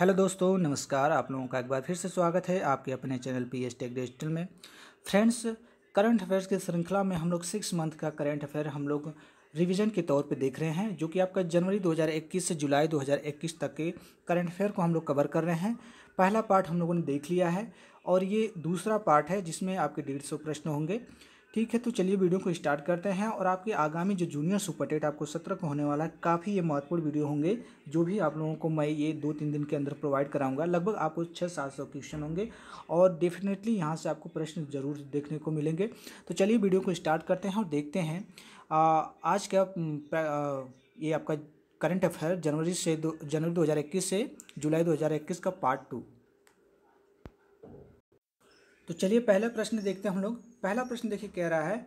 hello दोस्तों नमस्कार आप लोगों का एक बार फिर से स्वागत है आपके अपने चैनल पी एस टेक डिजिटल में फ्रेंड्स करंट अफेयर्स की श्रृंखला में हम लोग सिक्स मंथ का करंट अफेयर हम लोग रिवीजन के तौर पे देख रहे हैं जो कि आपका जनवरी 2021 से जुलाई 2021 तक के करंट अफेयर को हम लोग कवर कर रहे हैं पहला पार्ट हम लोगों ने देख लिया है और ये दूसरा पार्ट है जिसमें आपके डेढ़ सौ प्रश्न होंगे ठीक है तो चलिए वीडियो को स्टार्ट करते हैं और आपके आगामी जो जूनियर सुपर टेट आपको सत्रह को होने वाला है काफ़ी ये महत्वपूर्ण वीडियो होंगे जो भी आप लोगों को मैं ये दो तीन दिन के अंदर प्रोवाइड कराऊंगा लगभग आपको छः सात सौ क्वेश्चन होंगे और डेफिनेटली यहाँ से आपको प्रश्न जरूर देखने को मिलेंगे तो चलिए वीडियो को स्टार्ट करते हैं और देखते हैं आ, आज क्या ये आपका करंट अफेयर जनवरी से दो जनवरी दो से जुलाई दो का पार्ट टू तो चलिए पहला प्रश्न देखते हैं हम लोग पहला प्रश्न देखिए कह रहा है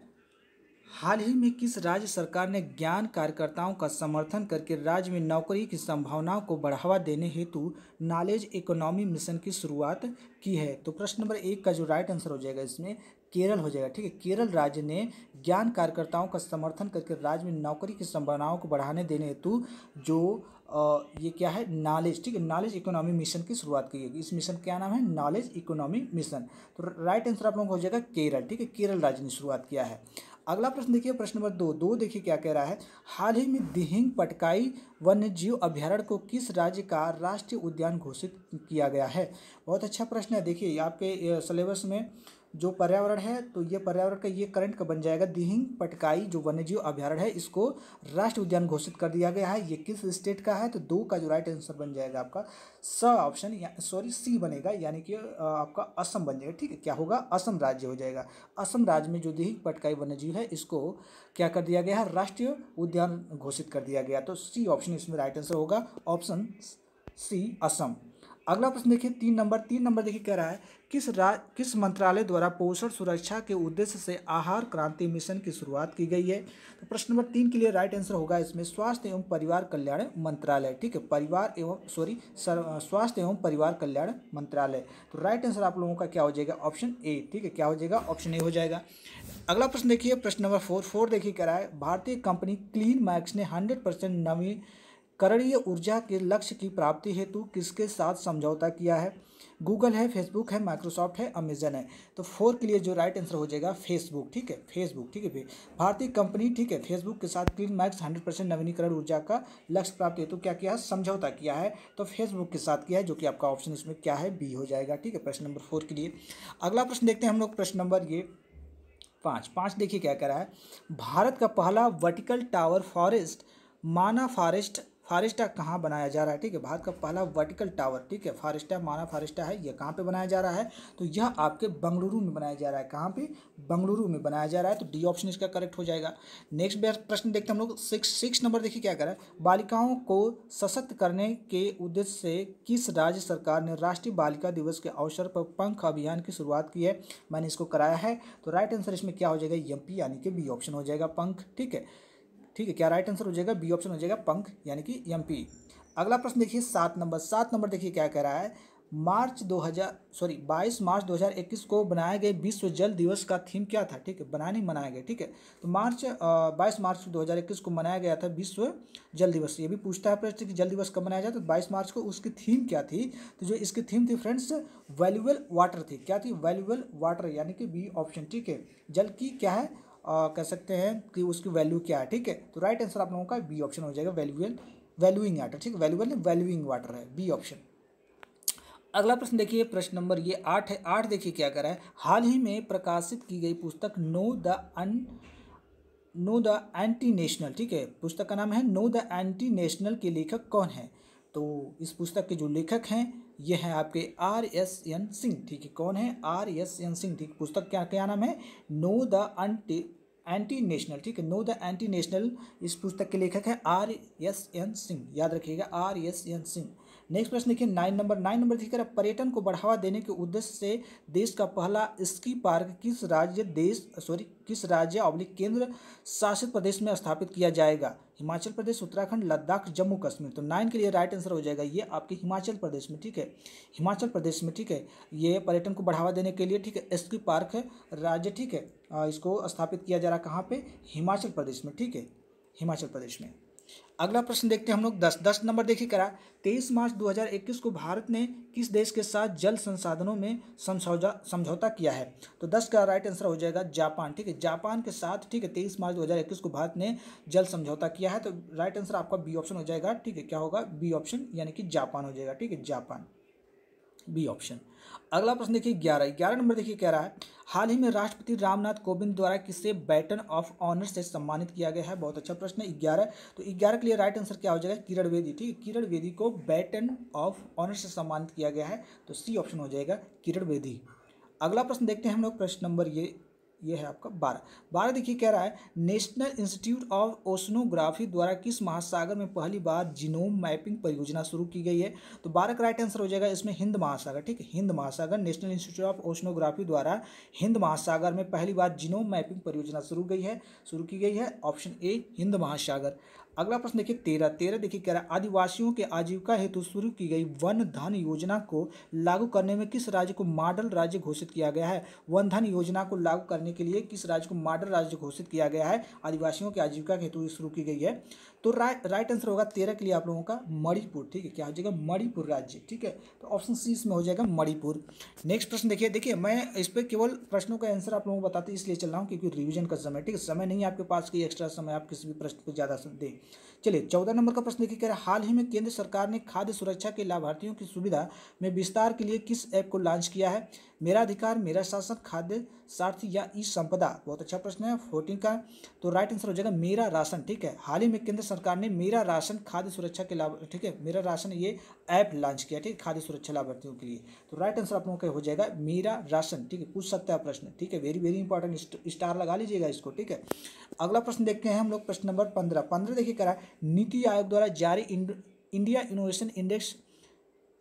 हाल ही में किस राज्य सरकार ने ज्ञान कार्यकर्ताओं का समर्थन करके राज्य में नौकरी की संभावनाओं को बढ़ावा देने हेतु नॉलेज इकोनॉमी मिशन की शुरुआत की है तो प्रश्न नंबर एक का जो राइट आंसर हो जाएगा इसमें केरल हो जाएगा ठीक है केरल राज्य ने ज्ञान कार्यकर्ताओं का समर्थन करके राज्य में नौकरी की संभावनाओं को बढ़ाने देने हेतु जो ये क्या है नॉलेज ठीक है नॉलेज इकोनॉमी मिशन की शुरुआत की है इस मिशन क्या नाम है नॉलेज इकोनॉमी मिशन तो राइट आंसर आप लोगों को हो जाएगा केरल ठीक है केरल राज्य ने शुरुआत किया है अगला प्रश्न देखिए प्रश्न नंबर दो दो देखिए क्या कह रहा है हाल ही में दिहिंग पटकाई वन्य जीव अभ्यारण्य को किस राज्य का राष्ट्रीय उद्यान घोषित किया गया है बहुत अच्छा प्रश्न है देखिए आपके सिलेबस में जो पर्यावरण है तो ये पर्यावरण का ये करंट का बन जाएगा दिहिंग पटकाई जो वन्यजीव अभ्यारण है इसको राष्ट्रीय उद्यान घोषित कर दिया गया है ये किस स्टेट का है तो दो का जो राइट आंसर बन जाएगा आपका स ऑप्शन सॉरी सी बनेगा यानी कि आपका असम बन जाएगा ठीक है क्या होगा असम राज्य हो जाएगा असम राज्य में जो दिहिंग पटकाई वन्यजीव है इसको क्या कर दिया गया है राष्ट्रीय उद्यान घोषित कर दिया गया तो सी ऑप्शन इसमें राइट आंसर होगा ऑप्शन सी असम अगला प्रश्न देखिए तीन नंबर तीन नंबर देखिए कह रहा है किस राज किस मंत्रालय द्वारा पोषण सुरक्षा के उद्देश्य से आहार क्रांति मिशन की शुरुआत की गई है तो प्रश्न नंबर तीन के लिए राइट आंसर होगा इसमें स्वास्थ्य एवं परिवार कल्याण मंत्रालय ठीक है परिवार एवं सॉरी स्वास्थ्य एवं परिवार कल्याण मंत्रालय तो राइट आंसर आप लोगों का क्या हो जाएगा ऑप्शन ए ठीक है क्या हो जाएगा ऑप्शन ए हो जाएगा अगला प्रश्न देखिए प्रश्न नंबर फोर फोर देखिए कह रहा है भारतीय कंपनी क्लीन मैक्स ने हंड्रेड परसेंट नवीन करणीय ऊर्जा के लक्ष्य की प्राप्ति हेतु किसके साथ समझौता किया है गूगल है फेसबुक है माइक्रोसॉफ्ट है अमेजन है तो फोर के लिए जो राइट आंसर हो जाएगा फेसबुक ठीक है फेसबुक ठीक है भारतीय कंपनी ठीक है फेसबुक के साथ क्लीन मैक्स हंड्रेड परसेंट नवीनीकरण ऊर्जा का लक्ष्य प्राप्त हेतु क्या किया है समझौता किया है तो फेसबुक के साथ किया है जो कि आपका ऑप्शन इसमें क्या है बी हो जाएगा ठीक है प्रश्न नंबर फोर के लिए अगला प्रश्न देखते हैं हम लोग प्रश्न नंबर ये पाँच पाँच देखिए क्या कह रहा है भारत का पहला वर्टिकल टावर फॉरेस्ट माना फॉरेस्ट फारिस्टा कहाँ बनाया जा रहा है ठीक है भारत का पहला वर्टिकल टावर ठीक है फारिस्टा माना फारिस्टा है यह कहाँ पे बनाया जा रहा है तो यह आपके बंगलुरु में बनाया जा रहा है कहाँ पे बंगलुरु में बनाया जा रहा है तो डी ऑप्शन इसका करेक्ट हो जाएगा नेक्स्ट प्रश्न देखते हैं हम लोग सिक्स सिक्स नंबर देखिए क्या करें बालिकाओं को सशक्त करने के उद्देश्य से किस राज्य सरकार ने राष्ट्रीय बालिका दिवस के अवसर पर पंख अभियान की शुरुआत की है मैंने इसको कराया है तो राइट आंसर इसमें क्या हो जाएगा एम यानी कि बी ऑप्शन हो जाएगा पंख ठीक है ठीक है क्या राइट आंसर हो जाएगा बी ऑप्शन हो जाएगा पंख यानी कि एम अगला प्रश्न देखिए सात नंबर सात नंबर देखिए क्या कह रहा है मार्च 2000 सॉरी 22 मार्च 2021 को बनाए गए विश्व जल दिवस का थीम क्या था ठीक है बनाने नहीं मनाया गया ठीक है तो मार्च बाईस मार्च 2021 को मनाया गया था विश्व जल दिवस ये भी पूछता है प्रश्न कि जल दिवस कब मनाया जाए तो 22 मार्च को उसकी थीम क्या थी तो जो इसकी थीम थी फ्रेंड्स वैल्यूबल वाटर थी क्या थी वैल्यूबल वाटर यानी कि बी ऑप्शन ठीक है जल की क्या है कह सकते हैं कि उसकी वैल्यू क्या है ठीक है तो राइट आंसर आप लोगों का बी ऑप्शन हो जाएगा वैल्यूएल वैल्यूइंग वाटर ठीक है वैल्यूएल वैल्यूइंग वाटर है बी ऑप्शन अगला प्रश्न देखिए प्रश्न नंबर ये आठ है आठ देखिए क्या करा है हाल ही में प्रकाशित की गई पुस्तक know the unknown the anti national ठीक है पुस्तक का नाम है नो द एंटी नेशनल के लेखक कौन है तो इस पुस्तक के जो लेखक हैं ये हैं आपके आर एस एन सिंह ठीक है कौन है आर एस एन सिंह ठीक पुस्तक क्या क्या नाम है नो द एंटी नेशनल ठीक है नो द एंटी नेशनल इस पुस्तक के लेखक है आर एस एन सिंह याद रखिएगा R S N Singh next प्रश्न देखिए नाइन नंबर नाइन नंबर देखिए पर्यटन को बढ़ावा देने के उद्देश्य से देश का पहला स्की पार्क किस राज्य देश सॉरी किस राज्य अवली केंद्र शासित प्रदेश में स्थापित किया जाएगा हिमाचल प्रदेश उत्तराखंड लद्दाख जम्मू कश्मीर तो नाइन के लिए राइट आंसर हो जाएगा ये आपके हिमाचल प्रदेश में ठीक है हिमाचल प्रदेश में ठीक है ये पर्यटन को बढ़ावा देने के लिए ठीक है स्की पार्क राज्य ठीक है इसको स्थापित किया जा रहा है कहाँ पर हिमाचल प्रदेश में ठीक है हिमाचल प्रदेश में अगला प्रश्न देखते हैं हम लोग दस दस नंबर देखिए करा तेईस मार्च 2021 को भारत ने किस देश के साथ जल संसाधनों में समझौता समझौता किया है तो दस का राइट आंसर हो जाएगा जापान ठीक है जापान के साथ ठीक है तेईस मार्च 2021 को भारत ने जल समझौता किया है तो राइट आंसर आपका बी ऑप्शन हो जाएगा ठीक है क्या होगा बी ऑप्शन यानी कि जापान हो जाएगा ठीक है जापान बी ऑप्शन अगला प्रश्न देखिए ग्यारह ग्यारह नंबर देखिए कह रहा है हाल ही में राष्ट्रपति रामनाथ कोविंद द्वारा किसे बैटन ऑफ ऑनर से सम्मानित किया गया है बहुत अच्छा प्रश्न है ग्यारह तो ग्यारह के लिए राइट आंसर क्या हो जाएगा किरण वेदी ठीक है किरण वेदी को बैटन ऑफ ऑनर से सम्मानित किया गया है तो सी ऑप्शन हो जाएगा किरण वेदी अगला प्रश्न देखते हैं हम लोग प्रश्न नंबर ये ये है आपका बारह बारह देखिए कह रहा है नेशनल इंस्टीट्यूट ऑफ ओशनोग्राफी द्वारा किस महासागर में पहली बार जीनोम मैपिंग परियोजना शुरू की गई है तो बारह का राइट आंसर हो जाएगा इसमें हिंद महासागर ठीक है हिंद महासागर नेशनल इंस्टीट्यूट ऑफ ओशनोग्राफी द्वारा हिंद महासागर में पहली बार जीनोम मैपिंग परियोजना शुरू गई है शुरू की गई है ऑप्शन ए हिंद महासागर अगला प्रश्न देखिए तेरह तेरह देखिए कह रहा है आदिवासियों के आजीविका हेतु शुरू की गई वन धन योजना को लागू करने में किस राज्य को मॉडल राज्य घोषित किया गया है वन धन योजना को लागू करने के लिए किस राज्य को मॉडल राज्य घोषित किया गया है आदिवासियों के आजीविका हेतु शुरू की गई है तो रा, राइट आंसर होगा तेरह के लिए आप लोगों का मणिपुर ठीक है क्या हो जाएगा मणिपुर राज्य ठीक है तो ऑप्शन सी इसमें हो जाएगा मणिपुर नेक्स्ट प्रश्न देखिए देखिए मैं इस पर केवल प्रश्नों का आंसर आप लोगों को बताते इसलिए चल रहा हूँ क्योंकि रिविजन का समय ठीक है समय नहीं आपके पास कोई एक्स्ट्रा समय आप किसी भी प्रश्न पर ज़्यादा दें चलिए चौदह नंबर का प्रश्न देखिए कह रहा है हाल ही में केंद्र सरकार ने खाद्य सुरक्षा के लाभार्थियों की सुविधा में विस्तार के लिए किस ऐप को लॉन्च किया है मेरा अधिकार मेरा शासन खाद्य सार्थी या ई संपदा बहुत अच्छा प्रश्न है फोर्टीन का तो राइट आंसर हो जाएगा मेरा राशन ठीक है हाल ही में केंद्र सरकार ने मेरा राशन खाद्य सुरक्षा के लाभ ठीक है मेरा राशन ये ऐप लॉन्च किया ठीक है खाद्य सुरक्षा लाभार्थियों के लिए तो राइट आंसर आप लोगों का हो जाएगा मेरा राशन ठीक है पूछ सकते हैं प्रश्न ठीक है वेरी वेरी इंपॉर्टेंट स्टार लगा लीजिएगा इसको ठीक है अगला प्रश्न देखते हैं हम लोग प्रश्न नंबर पंद्रह पंद्रह देखिए करा नीति आयोग द्वारा जारी India innovation index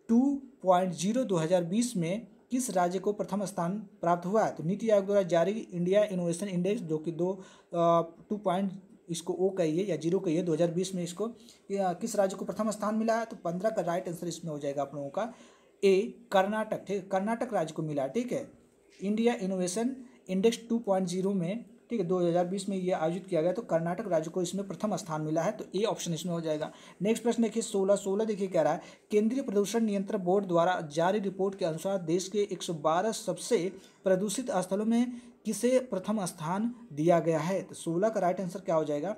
two point zero दो हज़ार बीस में किस राज्य को प्रथम स्थान प्राप्त हुआ है तो नीति आयोग द्वारा जारी इंडिया इनोवेशन इंडेक्स जो कि दो टू पॉइंट इसको ओ कहिए या जीरो कहिए 2020 में इसको किस राज्य को प्रथम स्थान मिला है तो पंद्रह का राइट आंसर इसमें हो जाएगा आप लोगों का ए कर्नाटक ठीक कर्नाटक राज्य को मिला ठीक है इंडिया इनोवेशन इंडेक्स 2.0 में ठीक है 2020 में यह आयोजित किया गया तो कर्नाटक राज्य को इसमें प्रथम स्थान मिला है तो ए ऑप्शन इसमें हो जाएगा नेक्स्ट प्रश्न देखिए सोलह सोलह देखिए कह रहा है केंद्रीय प्रदूषण नियंत्रण बोर्ड द्वारा जारी रिपोर्ट के अनुसार देश के एक सबसे प्रदूषित स्थलों में किसे प्रथम स्थान दिया गया है तो सोलह का राइट आंसर क्या हो जाएगा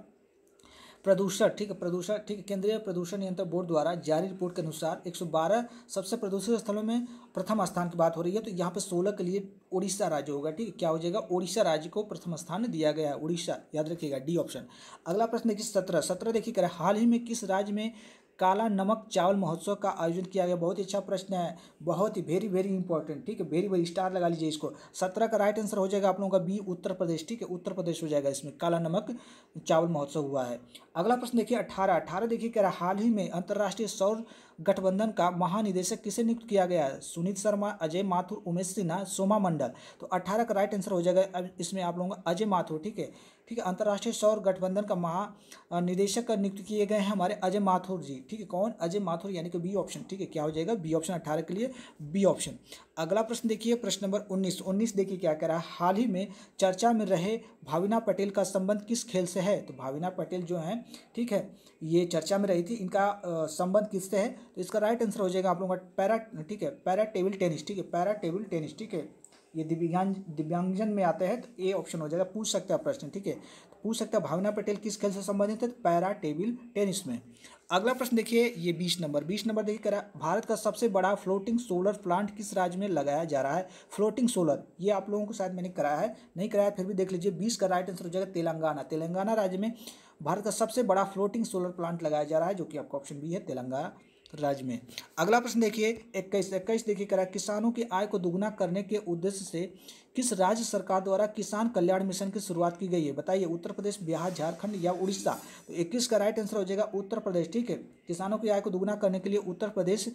प्रदूषण ठीक है प्रदूषण ठीक है केंद्रीय प्रदूषण नियंत्रण बोर्ड द्वारा जारी रिपोर्ट के अनुसार 112 सबसे प्रदूषित स्थलों में प्रथम स्थान की बात हो रही है तो यहाँ पे 16 के लिए उड़ीसा राज्य होगा ठीक है क्या हो जाएगा उड़ीसा राज्य को प्रथम स्थान दिया गया है उड़ीसा याद रखिएगा डी ऑप्शन अगला प्रश्न देखिए सत्रह सत्रह देखिए करें हाल ही में किस राज्य में काला नमक चावल महोत्सव का आयोजन किया गया बहुत ही अच्छा प्रश्न है बहुत ही वेरी वेरी इंपॉर्टेंट ठीक है वेरी वेरी स्टार लगा लीजिए इसको सत्रह का राइट आंसर हो जाएगा आप लोगों का बी उत्तर प्रदेश ठीक है उत्तर प्रदेश हो जाएगा इसमें काला नमक चावल महोत्सव हुआ है अगला प्रश्न देखिए अठारह अठारह देखिए कह रहा हाल ही में अंतर्राष्ट्रीय सौर गठबंधन का महानिदेशक किसे नियुक्त किया गया है सुनीत शर्मा अजय माथुर उमेश सिन्हा सोमा मंडल तो अठारह का राइट आंसर हो जाएगा इसमें आप लोगों का अजय माथुर ठीक है ठीक है अंतर्राष्ट्रीय सौर गठबंधन का महानिदेशक नियुक्त किए गए हैं हमारे अजय माथुर जी ठीक है कौन अजय माथुर यानी कि बी ऑप्शन ठीक है क्या हो जाएगा बी ऑप्शन अट्ठारह के लिए बी ऑप्शन अगला प्रश्न देखिए प्रश्न नंबर उन्नीस उन्नीस देखिए क्या कह रहा है हाल ही में चर्चा में रहे भाविना पटेल का संबंध किस खेल से है तो भाविना पटेल जो है ठीक है ये चर्चा में रही थी इनका संबंध किससे है तो इसका राइट आंसर हो जाएगा आप लोगों का पैरा ठीक है पैरा टेबल टेनिस ठीक है पैरा टेबल टेनिस ठीक है ये दिव्यांग दिव्यांगजन में आता है तो ए ऑप्शन हो जाएगा पूछ सकता है प्रश्न ठीक है तो पूछ सकता है भावना पटेल किस खेल से संबंधित है तो पैरा टेबल टेनिस में अगला प्रश्न देखिए ये बीस नंबर बीस नंबर देखिए करा भारत का सबसे बड़ा फ्लोटिंग सोलर प्लांट किस राज्य में लगाया जा रहा है फ्लोटिंग सोलर ये आप लोगों को शायद मैंने कराया है नहीं कराया फिर भी देख लीजिए बीस का राइट आंसर हो जाएगा तेलंगाना तेलंगाना राज्य में भारत का सबसे बड़ा फ्लोटिंग सोलर प्लांट लगाया जा रहा है जो कि आपका ऑप्शन बी है तेलंगाना राज्य में अगला प्रश्न देखिए इक्कीस इक्कीस देखिए करा किसानों की आय को दुगुना करने के उद्देश्य से किस राज्य सरकार द्वारा किसान कल्याण मिशन की शुरुआत की गई है बताइए उत्तर प्रदेश बिहार झारखंड या उड़ीसा तो इक्कीस का राइट आंसर हो जाएगा उत्तर प्रदेश ठीक है किसानों की आय को दुगुना करने के लिए उत्तर प्रदेश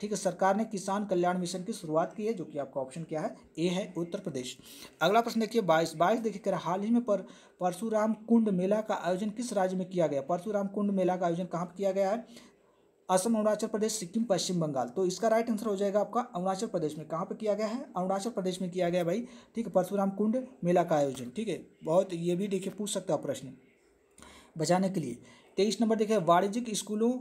ठीक है सरकार ने किसान कल्याण मिशन की शुरुआत की है जो कि आपका ऑप्शन क्या है ए है उत्तर प्रदेश अगला प्रश्न देखिए बाईस बाईस देखिए करा हाल ही में पर परशुराम कुंड मेला का आयोजन किस राज्य में किया गया परशुराम कुंड मेला का आयोजन कहाँ पर किया गया है असम अरुणाचल प्रदेश सिक्किम पश्चिम बंगाल तो इसका राइट आंसर हो जाएगा आपका अरुणाचल प्रदेश में कहाँ पर किया गया है अरुणाचल प्रदेश में किया गया भाई ठीक है परशुराम कुंड मेला का आयोजन ठीक है बहुत ये भी देखिए पूछ सकता है प्रश्न बचाने के लिए तेईस नंबर देखिए वाणिज्यिक स्कूलों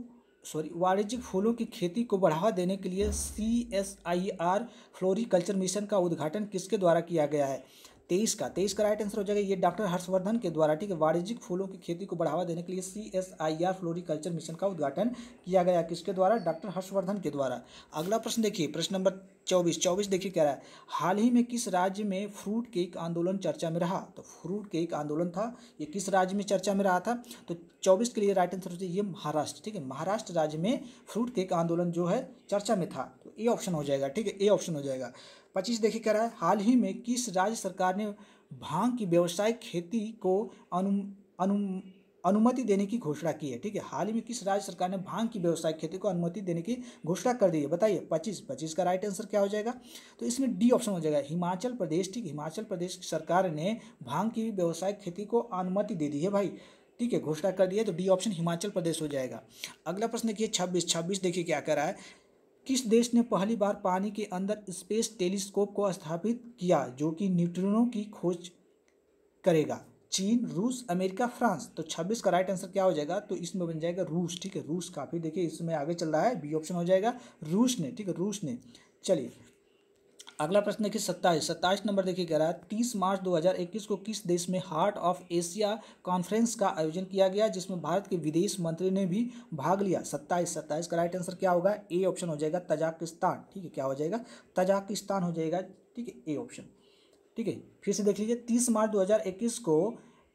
सॉरी वाणिज्यिक फूलों की खेती को बढ़ावा देने के लिए C S I R floriculture mission का उद्घाटन किसके द्वारा किया गया है तेईस का तेईस का राइट आंसर हो जाएगा ये डॉक्टर हर्षवर्धन के द्वारा ठीक है वाणिज्यिक फूलों की खेती को बढ़ावा देने के लिए C S I R floriculture mission का उद्घाटन किया गया किसके द्वारा डॉक्टर हर्षवर्धन के द्वारा अगला प्रश्न देखिए प्रश्न नंबर चौबीस चौबीस देखिए कह रहा है हाल ही में किस राज्य में फ्रूट केक आंदोलन चर्चा में रहा तो फ्रूट केक आंदोलन था ये किस राज्य में चर्चा में रहा था तो चौबीस के लिए राइट आंसर हो जाए ये महाराष्ट्र ठीक है महाराष्ट्र राज्य में फ्रूट केक आंदोलन जो है चर्चा में था तो ए ऑप्शन हो जाएगा ठीक है ए ऑप्शन हो जाएगा पच्चीस देखिए कह रहा है हाल ही में किस राज्य सरकार ने भांग की व्यवसायिक खेती को अनु अनु अनुमति देने की घोषणा की है ठीक है हाल ही में किस राज्य सरकार ने भांग की व्यवसायिक खेती को अनुमति देने की घोषणा कर दी है बताइए पच्चीस पच्चीस का राइट आंसर क्या हो जाएगा तो इसमें डी ऑप्शन हो जाएगा हिमाचल प्रदेश ठीक हिमाचल प्रदेश सरकार ने भांग की व्यवसायिक खेती को अनुमति दे दी है भाई ठीक है घोषणा कर दी है तो डी ऑप्शन हिमाचल प्रदेश हो जाएगा अगला प्रश्न देखिए छब्बीस छब्बीस देखिए क्या कर रहा है किस देश ने पहली बार पानी के अंदर स्पेस टेलीस्कोप को स्थापित किया जो कि न्यूट्रिनो की खोज करेगा चीन रूस अमेरिका फ्रांस तो 26 का राइट आंसर क्या हो जाएगा तो इसमें बन जाएगा रूस ठीक है रूस काफ़ी देखिए इसमें आगे चल रहा है बी ऑप्शन हो जाएगा रूस ने ठीक है रूस ने चलिए अगला प्रश्न देखिए सत्ताईस सत्ताईस नंबर देखिए कह रहा है तीस मार्च 2021 को किस देश में हार्ट ऑफ एशिया कॉन्फ्रेंस का आयोजन किया गया जिसमें भारत के विदेश मंत्री ने भी भाग लिया सत्ताईस सत्ताईस का राइट आंसर क्या होगा ए ऑप्शन हो जाएगा तजाकिस्तान ठीक है क्या हो जाएगा तजाकिस्तान हो जाएगा ठीक है ए ऑप्शन ठीक है फिर से देख लीजिए तीस मार्च इक्कीस को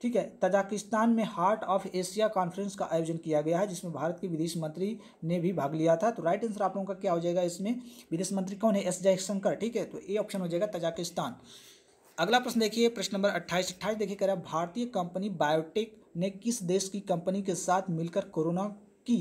ठीक है तजाकिस्तान में हार्ट ऑफ एशिया कॉन्फ्रेंस का आयोजन किया गया है जिसमें भारत के विदेश मंत्री ने भी भाग लिया था तो राइट आंसर आप लोगों का क्या हो जाएगा इसमें विदेश मंत्री कौन है एस जयशंकर ठीक है तो ए ऑप्शन हो जाएगा तजाकिस्तान अगला प्रश्न देखिए प्रश्न नंबर अट्ठाईस अट्ठाईस देखिए कर भारतीय कंपनी बायोटेक ने किस देश की कंपनी के साथ मिलकर कोरोना की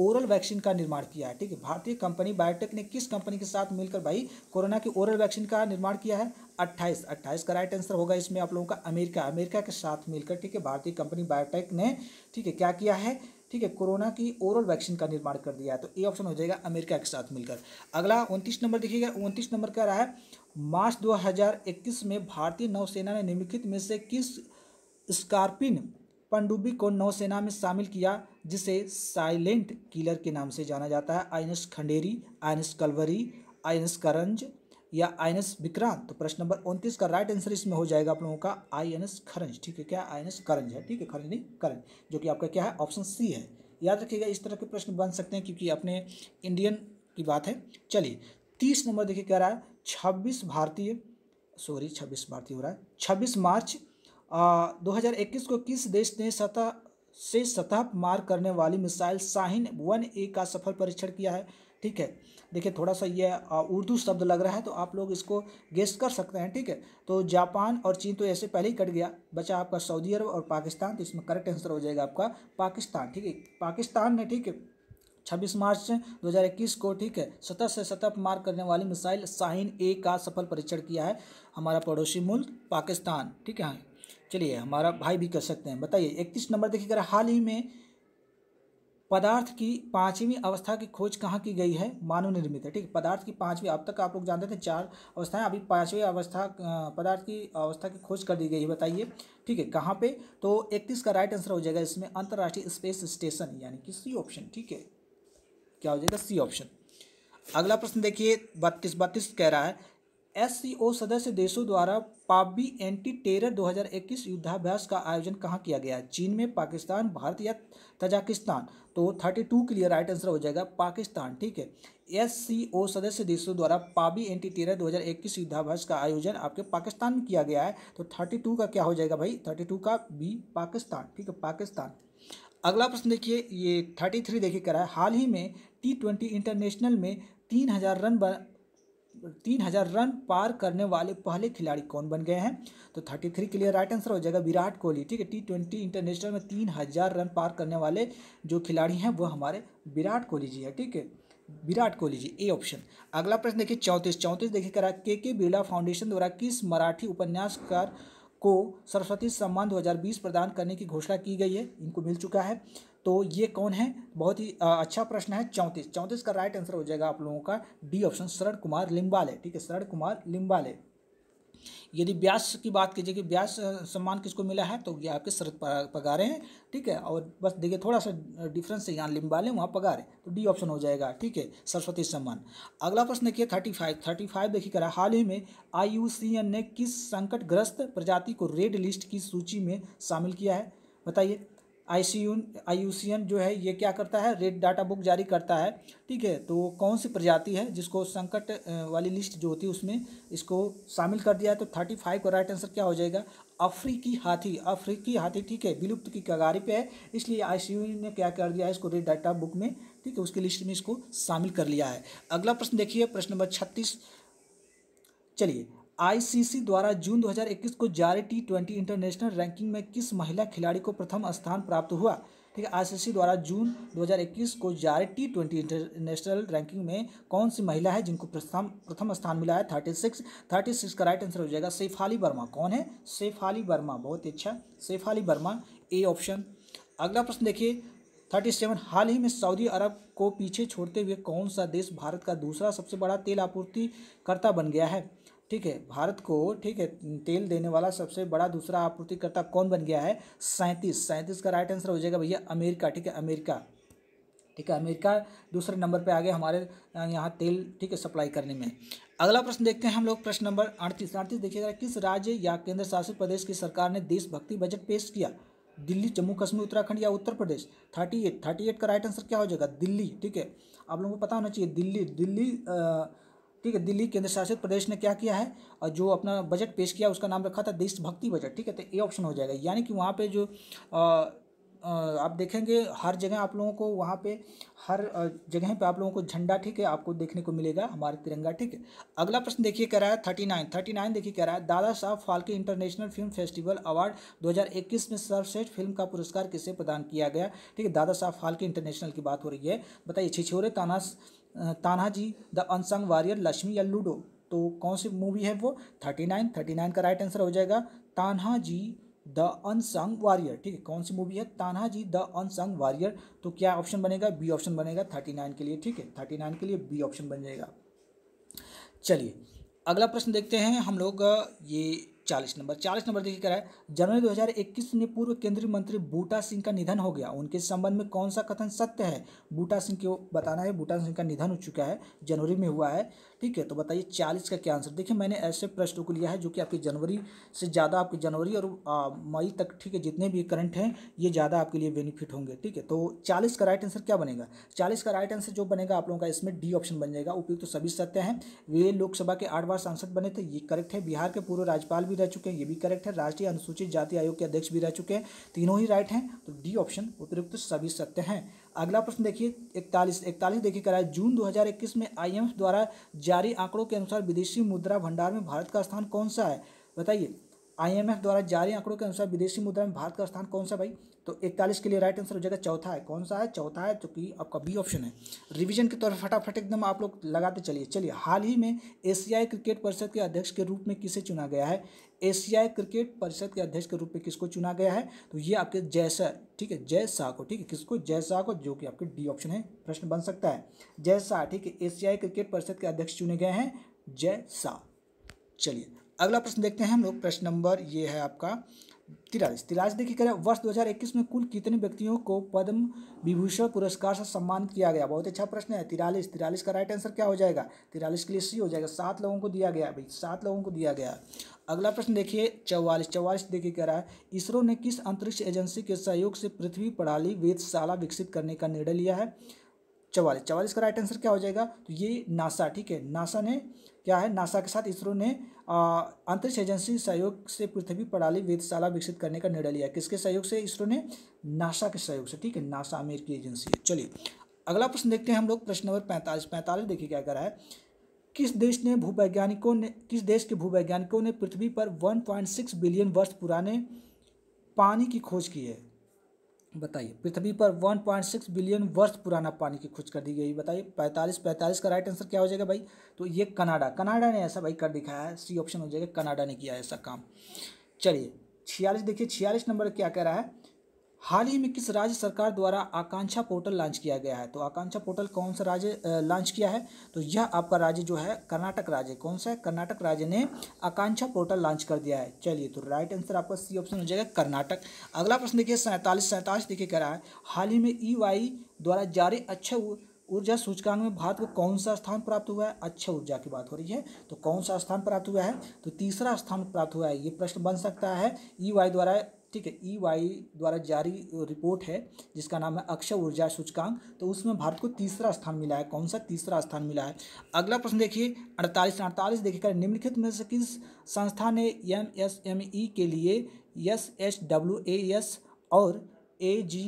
ओरल वैक्सीन का निर्माण किया है ठीक है भारतीय कंपनी बायोटेक ने किस कंपनी के साथ मिलकर भाई कोरोना की ओरल वैक्सीन का निर्माण किया है अट्ठाईस अट्ठाईस का राइट आंसर होगा इसमें आप लोगों का अमेरिका अमेरिका के साथ मिलकर ठीक है भारतीय कंपनी बायोटेक ने ठीक है क्या किया है ठीक है कोरोना की ओरल वैक्सीन का निर्माण कर दिया है तो ये ऑप्शन हो जाएगा अमेरिका के साथ मिलकर अगला उनतीस नंबर देखिएगा उनतीस नंबर कह रहा है मार्च दो में भारतीय नौसेना ने निम्नलिखित में से किस स्कॉर्पिन पंडुबी को नौसेना में शामिल किया जिसे साइलेंट किलर के नाम से जाना जाता है आई खंडेरी आई कलवरी आई करंज या आई विक्रांत तो प्रश्न नंबर उनतीस का राइट आंसर इसमें हो जाएगा आप लोगों का आई एन एस खरंज ठीक है क्या आई एन एस करंज है ठीक है खरंज नहीं करंज जो कि आपका क्या है ऑप्शन सी है याद रखिएगा इस तरह के प्रश्न बन सकते हैं क्योंकि अपने इंडियन की बात है चलिए तीस नंबर देखिए कह रहा है छब्बीस भारतीय सॉरी छब्बीस भारतीय हो रहा है छब्बीस मार्च 2021 को किस देश ने सतह से सतह मार करने वाली मिसाइल शाहीन वन ए का सफल परीक्षण किया है ठीक है देखिए थोड़ा सा ये उर्दू शब्द लग रहा है तो आप लोग इसको गेस्ट कर सकते हैं ठीक है तो जापान और चीन तो ऐसे पहले ही कट गया बचा आपका सऊदी अरब और पाकिस्तान तो इसमें करेक्ट आंसर हो जाएगा आपका पाकिस्तान ठीक है पाकिस्तान ने ठीक है छब्बीस मार्च 2021 को ठीक है सतह से सतह मार करने वाली मिसाइल साहिन ए का सफल परीक्षण किया है हमारा पड़ोसी मुल्क पाकिस्तान ठीक है चलिए हमारा भाई भी कर सकते हैं बताइए इकतीस नंबर देखिए अगर हाल ही में पदार्थ की पाँचवीं अवस्था की खोज कहाँ की गई है मानव निर्मित है ठीक है पदार्थ की पाँचवीं अब तक आप लोग जानते थे चार अवस्थाएं अभी पाँचवीं अवस्था पदार्थ की अवस्था की खोज कर दी गई है बताइए ठीक है कहाँ पे तो इकतीस का राइट आंसर हो जाएगा इसमें अंतर्राष्ट्रीय स्पेस स्टेशन यानी कि सी ऑप्शन ठीक है क्या हो जाएगा सी ऑप्शन अगला प्रश्न देखिए बत्तीस बत्तीस कह रहा है एससीओ सदस्य देशों द्वारा पाबी एंटी टेरर 2021 युद्धाभ्यास का आयोजन कहाँ किया गया चीन में पाकिस्तान भारत या तजाकिस्तान तो 32 के लिए राइट आंसर हो जाएगा पाकिस्तान ठीक है एससीओ सदस्य देशों द्वारा पाबी एंटी टेरर 2021 युद्धाभ्यास का आयोजन आपके पाकिस्तान में किया गया है तो 32 का क्या हो जाएगा भाई थर्टी का बी पाकिस्तान ठीक है पाकिस्तान अगला प्रश्न देखिए ये थ्री देखिए करा है हाल ही में टी ट्वेंटी इंटरनेशनल में तीन हज़ार रन तीन हज़ार रन पार करने वाले पहले खिलाड़ी कौन बन गए हैं तो thirty three clear right answer हो जाएगा विराट कोहली ठीक है टी ट्वेंटी इंटरनेशनल में तीन हज़ार रन पार करने वाले जो खिलाड़ी हैं वो हमारे विराट कोहली जी है ठीक है विराट कोहली जी ए ऑप्शन अगला प्रश्न देखिए चौंतीस चौंतीस देखिए करा के के बिरला फाउंडेशन द्वारा किस मराठी उपन्यासकार को सरस्वती सम्मान दो प्रदान करने की घोषणा की गई है इनको मिल चुका है तो ये कौन है बहुत ही अच्छा प्रश्न है चौंतीस चौंतीस का राइट आंसर हो जाएगा आप लोगों का डी ऑप्शन शरण कुमार लिम्बाले ठीक है शरण कुमार लिम्बाले यदि ब्यास की बात कीजिए कि ब्यास सम्मान किसको मिला है तो ये आपके शरद पगारे हैं ठीक है और बस देखिए थोड़ा सा डिफरेंस है यहाँ लिम्बाले वहाँ पगारे तो डी ऑप्शन हो जाएगा ठीक है सरस्वती सम्मान अगला प्रश्न देखिए थर्टी फाइव थर्टी फाइव देखिए करा हाल ही में आई ने किस संकटग्रस्त प्रजाति को रेड लिस्ट की सूची में शामिल किया है बताइए आई आईयूसीएन जो है ये क्या करता है रेड डाटा बुक जारी करता है ठीक है तो कौन सी प्रजाति है जिसको संकट वाली लिस्ट जो होती है उसमें इसको शामिल कर दिया है तो थर्टी फाइव का राइट आंसर क्या हो जाएगा अफ्रीकी हाथी अफ्रीकी हाथी ठीक है विलुप्त की कगारी पे है इसलिए आई ने क्या कर दिया है इसको रेड डाटा बुक में ठीक है उसकी लिस्ट में इसको शामिल कर लिया है अगला प्रश्न देखिए प्रश्न नंबर छत्तीस चलिए आईसीसी द्वारा जून 2021 को जारी टी ट्वेंटी इंटरनेशनल रैंकिंग में किस महिला खिलाड़ी को प्रथम स्थान प्राप्त हुआ ठीक है आईसीसी द्वारा जून 2021 को जारी टी ट्वेंटी इंटरनेशनल रैंकिंग में कौन सी महिला है जिनको प्रथम प्रथम स्थान मिला है थर्टी सिक्स थर्टी सिक्स का राइट आंसर हो जाएगा सेफाली अली वर्मा कौन है सेफाली अली वर्मा बहुत ही अच्छा सेफाली अली वर्मा ए ऑप्शन अगला प्रश्न देखिए थर्टी सेवन हाल ही में सऊदी अरब को पीछे छोड़ते हुए कौन सा देश भारत का दूसरा सबसे बड़ा तेल आपूर्तिकर्ता बन गया है ठीक है भारत को ठीक है तेल देने वाला सबसे बड़ा दूसरा आपूर्तिकर्ता कौन बन गया है सैंतीस सैंतीस का राइट आंसर हो जाएगा भैया अमेरिका ठीक है अमेरिका ठीक है अमेरिका दूसरे नंबर पे आ गए हमारे यहाँ तेल ठीक है सप्लाई करने में अगला प्रश्न देखते हैं हम लोग प्रश्न नंबर अड़तीस अड़तीस देखिएगा किस राज्य या केंद्र शासित प्रदेश की सरकार ने देशभक्ति बजट पेश किया दिल्ली जम्मू कश्मीर उत्तराखंड या Uttar Pradesh thirty eight thirty eight का राइट आंसर क्या हो जाएगा दिल्ली ठीक है आप लोगों को पता होना चाहिए दिल्ली दिल्ली आ, ठीक है दिल्ली केंद्र शासित प्रदेश ने क्या किया है और जो अपना बजट पेश किया उसका नाम रखा था देशभक्ति बजट ठीक है तो ए ऑप्शन हो जाएगा यानी कि वहाँ पे जो आ, आप देखेंगे हर जगह आप लोगों को वहाँ पे हर जगह पे आप लोगों को झंडा ठीक है आपको देखने को मिलेगा हमारे तिरंगा ठीक है अगला प्रश्न देखिए कह रहा है थर्टी नाइन थर्टी नाइन देखिए कह रहा है Dada Saheb Phalke international film festival award 2021 में सर्वश्रेष्ठ फिल्म का पुरस्कार किसे प्रदान किया गया ठीक है दादा साहब फाल्के इंटरनेशनल की बात हो रही है बताइए छिछोरे तानास Tanhaji the unsung warrior Lakshmi या लूडो तो कौन सी मूवी है वो थर्टी नाइन थर्टी नाइन का राइट आंसर हो जाएगा Tanhaji the unsung warrior ठीक है कौन सी मूवी है Tanhaji the unsung warrior तो क्या ऑप्शन बनेगा बी ऑप्शन बनेगा थर्टी नाइन के लिए ठीक है थर्टी नाइन के लिए बी ऑप्शन बन जाएगा चलिए अगला प्रश्न देखते हैं हम लोग ये चालीस नंबर चालीस नंबर देखिए क्या है जनवरी 2021 में पूर्व केंद्रीय मंत्री बूटा सिंह का निधन हो गया उनके संबंध में कौन सा कथन सत्य है बूटा सिंह को बताना है बूटा सिंह का निधन हो चुका है जनवरी में हुआ है ठीक है तो बताइए चालीस का क्या आंसर देखिए मैंने ऐसे प्रश्नों को लिया है जो कि आपके जनवरी से ज़्यादा आपके जनवरी और मई तक ठीक है जितने भी करंट हैं ये ज़्यादा आपके लिए बेनिफिट होंगे ठीक है तो चालीस का राइट आंसर क्या बनेगा चालीस का राइट आंसर जो बनेगा आप लोगों का इसमें डी ऑप्शन बन जाएगा उपयुक्त सभी सत्य हैं वे लोकसभा के आठ बार सांसद बने थे ये करेक्ट है बिहार के पूर्व राज्यपाल भी रह चुके हैं ये भी करेक्ट है राष्ट्रीय अनुसूचित जाति आयोग के अध्यक्ष भी रह चुके हैं तीनों ही राइट हैं तो डी ऑप्शन उपयुक्त सभी सत्य हैं अगला प्रश्न देखिए इकतालीस इकतालीस देखिए कराए जून 2021 में आईएमएफ द्वारा जारी आंकड़ों के अनुसार विदेशी मुद्रा भंडार में भारत का स्थान कौन सा है बताइए आईएमएफ द्वारा जारी आंकड़ों के अनुसार विदेशी मुद्रा में भारत का स्थान कौन सा भाई तो इकतालीस के लिए राइट आंसर हो जाएगा चौथा है कौन सा है चौथा है जो आपका बी ऑप्शन है रिवीजन के तौर पर फटाफट एकदम आप लोग लगाते चलिए चलिए हाल ही में एशियाई क्रिकेट परिषद के अध्यक्ष के रूप में किसे चुना गया है एशियाई क्रिकेट परिषद के अध्यक्ष के रूप में किसको चुना गया है तो ये आपके जैसा ठीक है जय शाह को ठीक है किसको जय शाह को जो कि आपके डी ऑप्शन है प्रश्न बन सकता है जय शाह ठीक है एशियाई क्रिकेट परिषद के अध्यक्ष चुने गए हैं जय शाह चलिए अगला प्रश्न देखते हैं हम लोग प्रश्न नंबर ये है आपका तिरालीस तिरालीस देखिए करें वर्ष 2021 में कुल कितने व्यक्तियों को पद्म विभूषण पुरस्कार से सम्मानित किया गया बहुत अच्छा प्रश्न है तिरालीस तिरालीस का राइट आंसर क्या हो जाएगा तिरालीस के लिए सी हो जाएगा सात लोगों को दिया गया भाई सात लोगों को दिया गया अगला प्रश्न देखिए चौवालीस चौवालीस देखिए कह रहा है इसरो ने किस अंतरिक्ष एजेंसी के सहयोग से पृथ्वी प्रणाली वेदशाला विकसित करने का निर्णय लिया है चवालीस चवालीस का राइट आंसर क्या हो जाएगा तो ये नासा ठीक है नासा ने क्या है नासा के साथ इसरो ने अंतरिक्ष एजेंसी सहयोग से पृथ्वी प्रणाली वेधशाला विकसित करने का निर्णय लिया किसके सहयोग से इसरो ने नासा के सहयोग से ठीक है नासा अमेरिकी एजेंसी है चलिए अगला प्रश्न देखते हैं हम लोग प्रश्न नंबर पैंतालीस पैंतालीस देखिए क्या कर रहा है किस देश ने भूवैज्ञानिकों ने किस देश के भूवैज्ञानिकों ने पृथ्वी पर वन बिलियन वर्ष पुराने पानी की खोज की है बताइए पृथ्वी पर 1.6 बिलियन वर्ष पुराना पानी की खोज कर दी गई बताइए 45 45 का राइट आंसर क्या हो जाएगा भाई तो ये कनाडा कनाडा ने ऐसा भाई कर दिखाया है सी ऑप्शन हो जाएगा कनाडा ने किया ऐसा काम चलिए छियालीस देखिए छियालीस नंबर क्या कह रहा है हाल ही में किस राज्य सरकार द्वारा आकांक्षा पोर्टल लॉन्च किया गया है तो आकांक्षा पोर्टल कौन सा राज्य लॉन्च किया है तो यह आपका राज्य जो है कर्नाटक राज्य कौन सा है कर्नाटक राज्य ने आकांक्षा पोर्टल लॉन्च कर दिया है चलिए तो राइट आंसर आपका सी ऑप्शन हो जाएगा कर्नाटक अगला प्रश्न देखिए सैंतालीस सैंतालीस देखिए कह रहा है हाल ही में ई e द्वारा जारी अच्छा ऊर्जा सूचकांक में भारत को कौन सा स्थान प्राप्त हुआ है अच्छा ऊर्जा की बात हो रही है तो कौन सा स्थान प्राप्त हुआ है तो तीसरा स्थान प्राप्त हुआ है ये प्रश्न बन सकता है ई e वाई द्वारा ठीक है ई e वाई द्वारा जारी रिपोर्ट है जिसका नाम है अक्षय ऊर्जा सूचकांक तो उसमें भारत को तीसरा स्थान मिला है कौन सा तीसरा स्थान मिला है अगला प्रश्न देखिए अड़तालीस अड़तालीस देखिएगा निम्नलिखित में से किस संस्था ने एम एस एम ई के लिए S H W A S और ए जी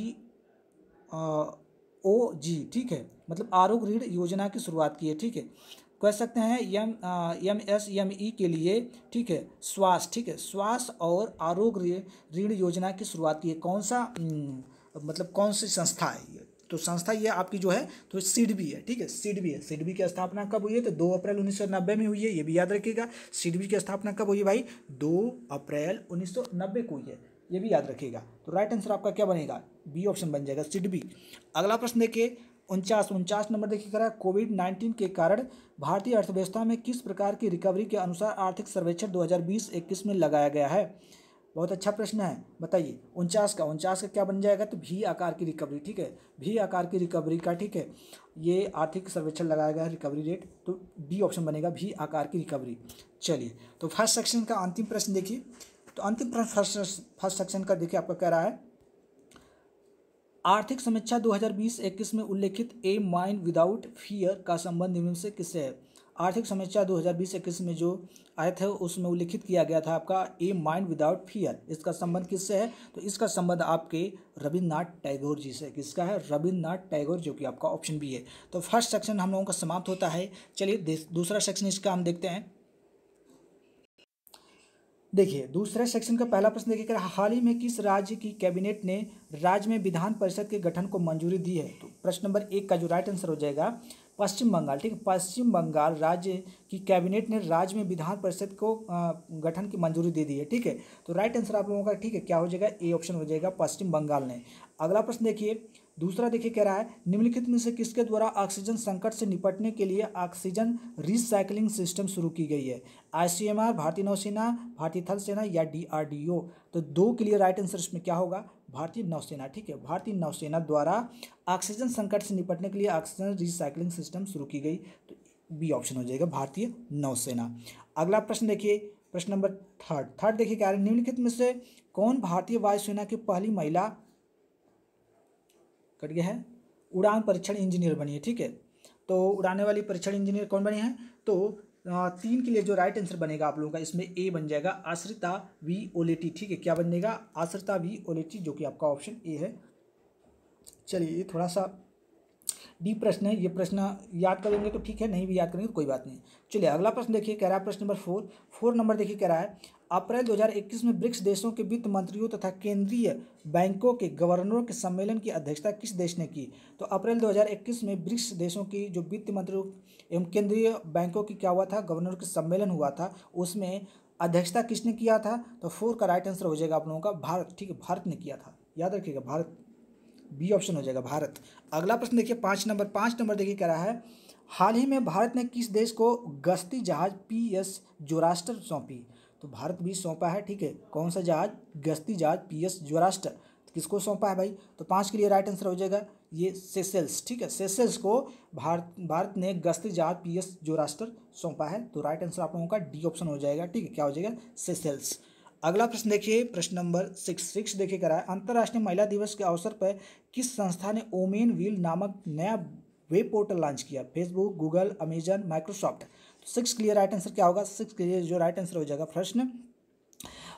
ओ जी ठीक है मतलब आरोग्य ऋण योजना की शुरुआत की है ठीक है कह सकते हैं M M S M E के लिए ठीक है स्वास्थ्य ठीक है स्वास्थ्य और आरोग्य ऋण योजना की शुरुआत की है कौन सा हम्म, मतलब कौन सी संस्था है ये तो संस्था ये आपकी जो है तो सिडबी है ठीक है सिडबी है सिडबी की स्थापना कब हुई है तो दो अप्रैल उन्नीस सौ नब्बे में हुई है ये भी याद रखिएगा सिडबी की स्थापना कब हुई भाई दो अप्रैल उन्नीस सौ नब्बे को हुई है ये भी याद रखिएगा तो राइट आंसर आपका क्या बनेगा बी ऑप्शन बन जाएगा सिडबी अगला प्रश्न देखिए उनचास उनचास नंबर देखिए करा कोविड नाइन्टीन के कारण भारतीय अर्थव्यवस्था में किस प्रकार की रिकवरी के अनुसार आर्थिक सर्वेक्षण 2020-21 में लगाया गया है बहुत अच्छा प्रश्न है बताइए उनचास का उनचास का क्या बन जाएगा तो भी आकार की रिकवरी ठीक है भी आकार की रिकवरी का ठीक है ये आर्थिक सर्वेक्षण लगाया गया है रिकवरी रेट तो बी ऑप्शन बनेगा भी आकार की रिकवरी चलिए तो फर्स्ट सेक्शन का अंतिम प्रश्न देखिए तो अंतिम फर्स्ट फर्स्ट सेक्शन का देखिए आपका कह रहा है आर्थिक समीक्षा 2020-21 में उल्लेखित ए माइंड विदाउट फियर का संबंध निम्न से किससे है आर्थिक समीक्षा 2020-21 में जो आए थे उसमें उल्लेखित किया गया था आपका ए माइंड विदाउट फियर इसका संबंध किससे है तो इसका संबंध आपके रविन्द्रनाथ टैगोर जी से किसका है रविन्द्रनाथ टैगोर जो कि आपका ऑप्शन बी है तो फर्स्ट सेक्शन हम लोगों का समाप्त होता है चलिए दूसरा सेक्शन इसका हम देखते हैं देखिए दूसरे सेक्शन का पहला प्रश्न देखिए हाल ही में किस राज्य की कैबिनेट ने राज्य में विधान परिषद के गठन को मंजूरी दी है तो प्रश्न नंबर एक का जो राइट आंसर हो जाएगा पश्चिम बंगाल ठीक है पश्चिम बंगाल राज्य की कैबिनेट ने राज्य में विधान परिषद को गठन की मंजूरी दे दी है ठीक है तो राइट आंसर आप लोगों का ठीक है क्या हो जाएगा ए ऑप्शन हो जाएगा पश्चिम बंगाल ने अगला प्रश्न देखिए दूसरा देखिए कह रहा है निम्नलिखित में से किसके द्वारा ऑक्सीजन संकट से निपटने के लिए ऑक्सीजन रिसाइकलिंग सिस्टम शुरू की गई है आईसीएमआर भारतीय नौसेना भारतीय थल सेना या डीआरडीओ तो दो के लिए राइट आंसर इसमें क्या होगा भारतीय नौसेना ठीक है भारतीय नौसेना द्वारा ऑक्सीजन संकट से निपटने के लिए ऑक्सीजन रिसाइकलिंग सिस्टम शुरू की गई तो बी ऑप्शन हो जाएगा भारतीय नौसेना अगला प्रश्न देखिए प्रश्न नंबर थर्ड थर्ड देखिए क्या निम्नलिखित में से कौन भारतीय वायुसेना की पहली महिला कट गया है उड़ान परीक्षण इंजीनियर बनी है ठीक है तो उड़ाने वाली परीक्षण इंजीनियर कौन बनी है तो तीन के लिए जो राइट आंसर बनेगा आप लोगों का इसमें ए बन जाएगा आश्रिता वी ओलेटी ठीक है क्या बनेगा आश्रिता वी ओलेटी जो कि आपका ऑप्शन ए है चलिए थोड़ा सा डी प्रश्न है ये प्रश्न याद करेंगे तो ठीक है नहीं भी याद करेंगे तो कोई बात नहीं चलिए अगला प्रश्न देखिए कह रहा है प्रश्न नंबर फोर फोर नंबर देखिए कह रहा है अप्रैल 2021 में ब्रिक्स देशों के वित्त मंत्रियों तथा केंद्रीय बैंकों के गवर्नरों के सम्मेलन की अध्यक्षता किस देश ने की तो अप्रैल 2021 में ब्रिक्स देशों की जो वित्त मंत्रियों एवं केंद्रीय बैंकों की क्या हुआ था गवर्नर के सम्मेलन हुआ था उसमें अध्यक्षता किसने किया था तो फोर का राइट आंसर हो जाएगा आप लोगों का भारत ठीक है भारत ने किया था याद रखिएगा भारत बी ऑप्शन हो जाएगा भारत अगला प्रश्न देखिए पाँच नंबर पाँच नंबर देखिए कह रहा है हाल ही में भारत ने किस देश को गश्ती जहाज पी एस जोरास्टर सौंपी तो भारत भी सौंपा है ठीक है कौन सा जहाज गश्ती जहाज पी एस जोरास्टर तो किसको सौंपा है भाई तो पाँच के लिए राइट आंसर हो जाएगा ये सेसेल्स ठीक है सेसेल्स को भारत भारत ने गश्ती जहाज पी एस जोरास्टर सौंपा है तो राइट आंसर आप लोगों का डी ऑप्शन हो जाएगा ठीक है क्या हो जाएगा सेसेल्स अगला प्रश्न देखिए प्रश्न नंबर सिक्स सिक्स देखिए कराए है अंतर्राष्ट्रीय महिला दिवस के अवसर पर किस संस्था ने ओमेन व्हील नामक नया वेब पोर्टल लॉन्च किया फेसबुक गूगल अमेजन माइक्रोसॉफ्ट तो सिक्स क्लियर राइट आंसर क्या होगा सिक्स क्लियर जो राइट आंसर हो जाएगा प्रश्न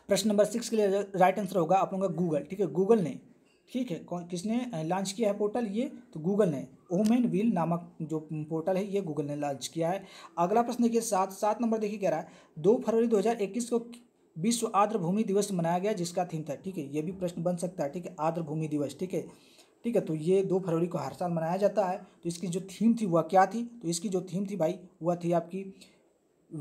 प्रश्न नंबर सिक्स के लिए राइट आंसर होगा आप लोगों का गूगल ठीक है गूगल ने ठीक है कौन किसने लॉन्च किया है पोर्टल ये तो गूगल ने ओमेन व्हील नामक जो पोर्टल है ये गूगल ने लॉन्च किया है अगला प्रश्न देखिए सात सात नंबर देखिए कह रहा है दो फरवरी 2021 को विश्व आर्द्र भूमि दिवस मनाया गया जिसका थीम था ठीक है ये भी प्रश्न बन सकता है ठीक है आर्द्र भूमि दिवस ठीक है ठीक है तो ये दो फरवरी को हर साल मनाया जाता है तो इसकी जो थीम थी वह क्या थी तो इसकी जो थीम थी भाई वह थी आपकी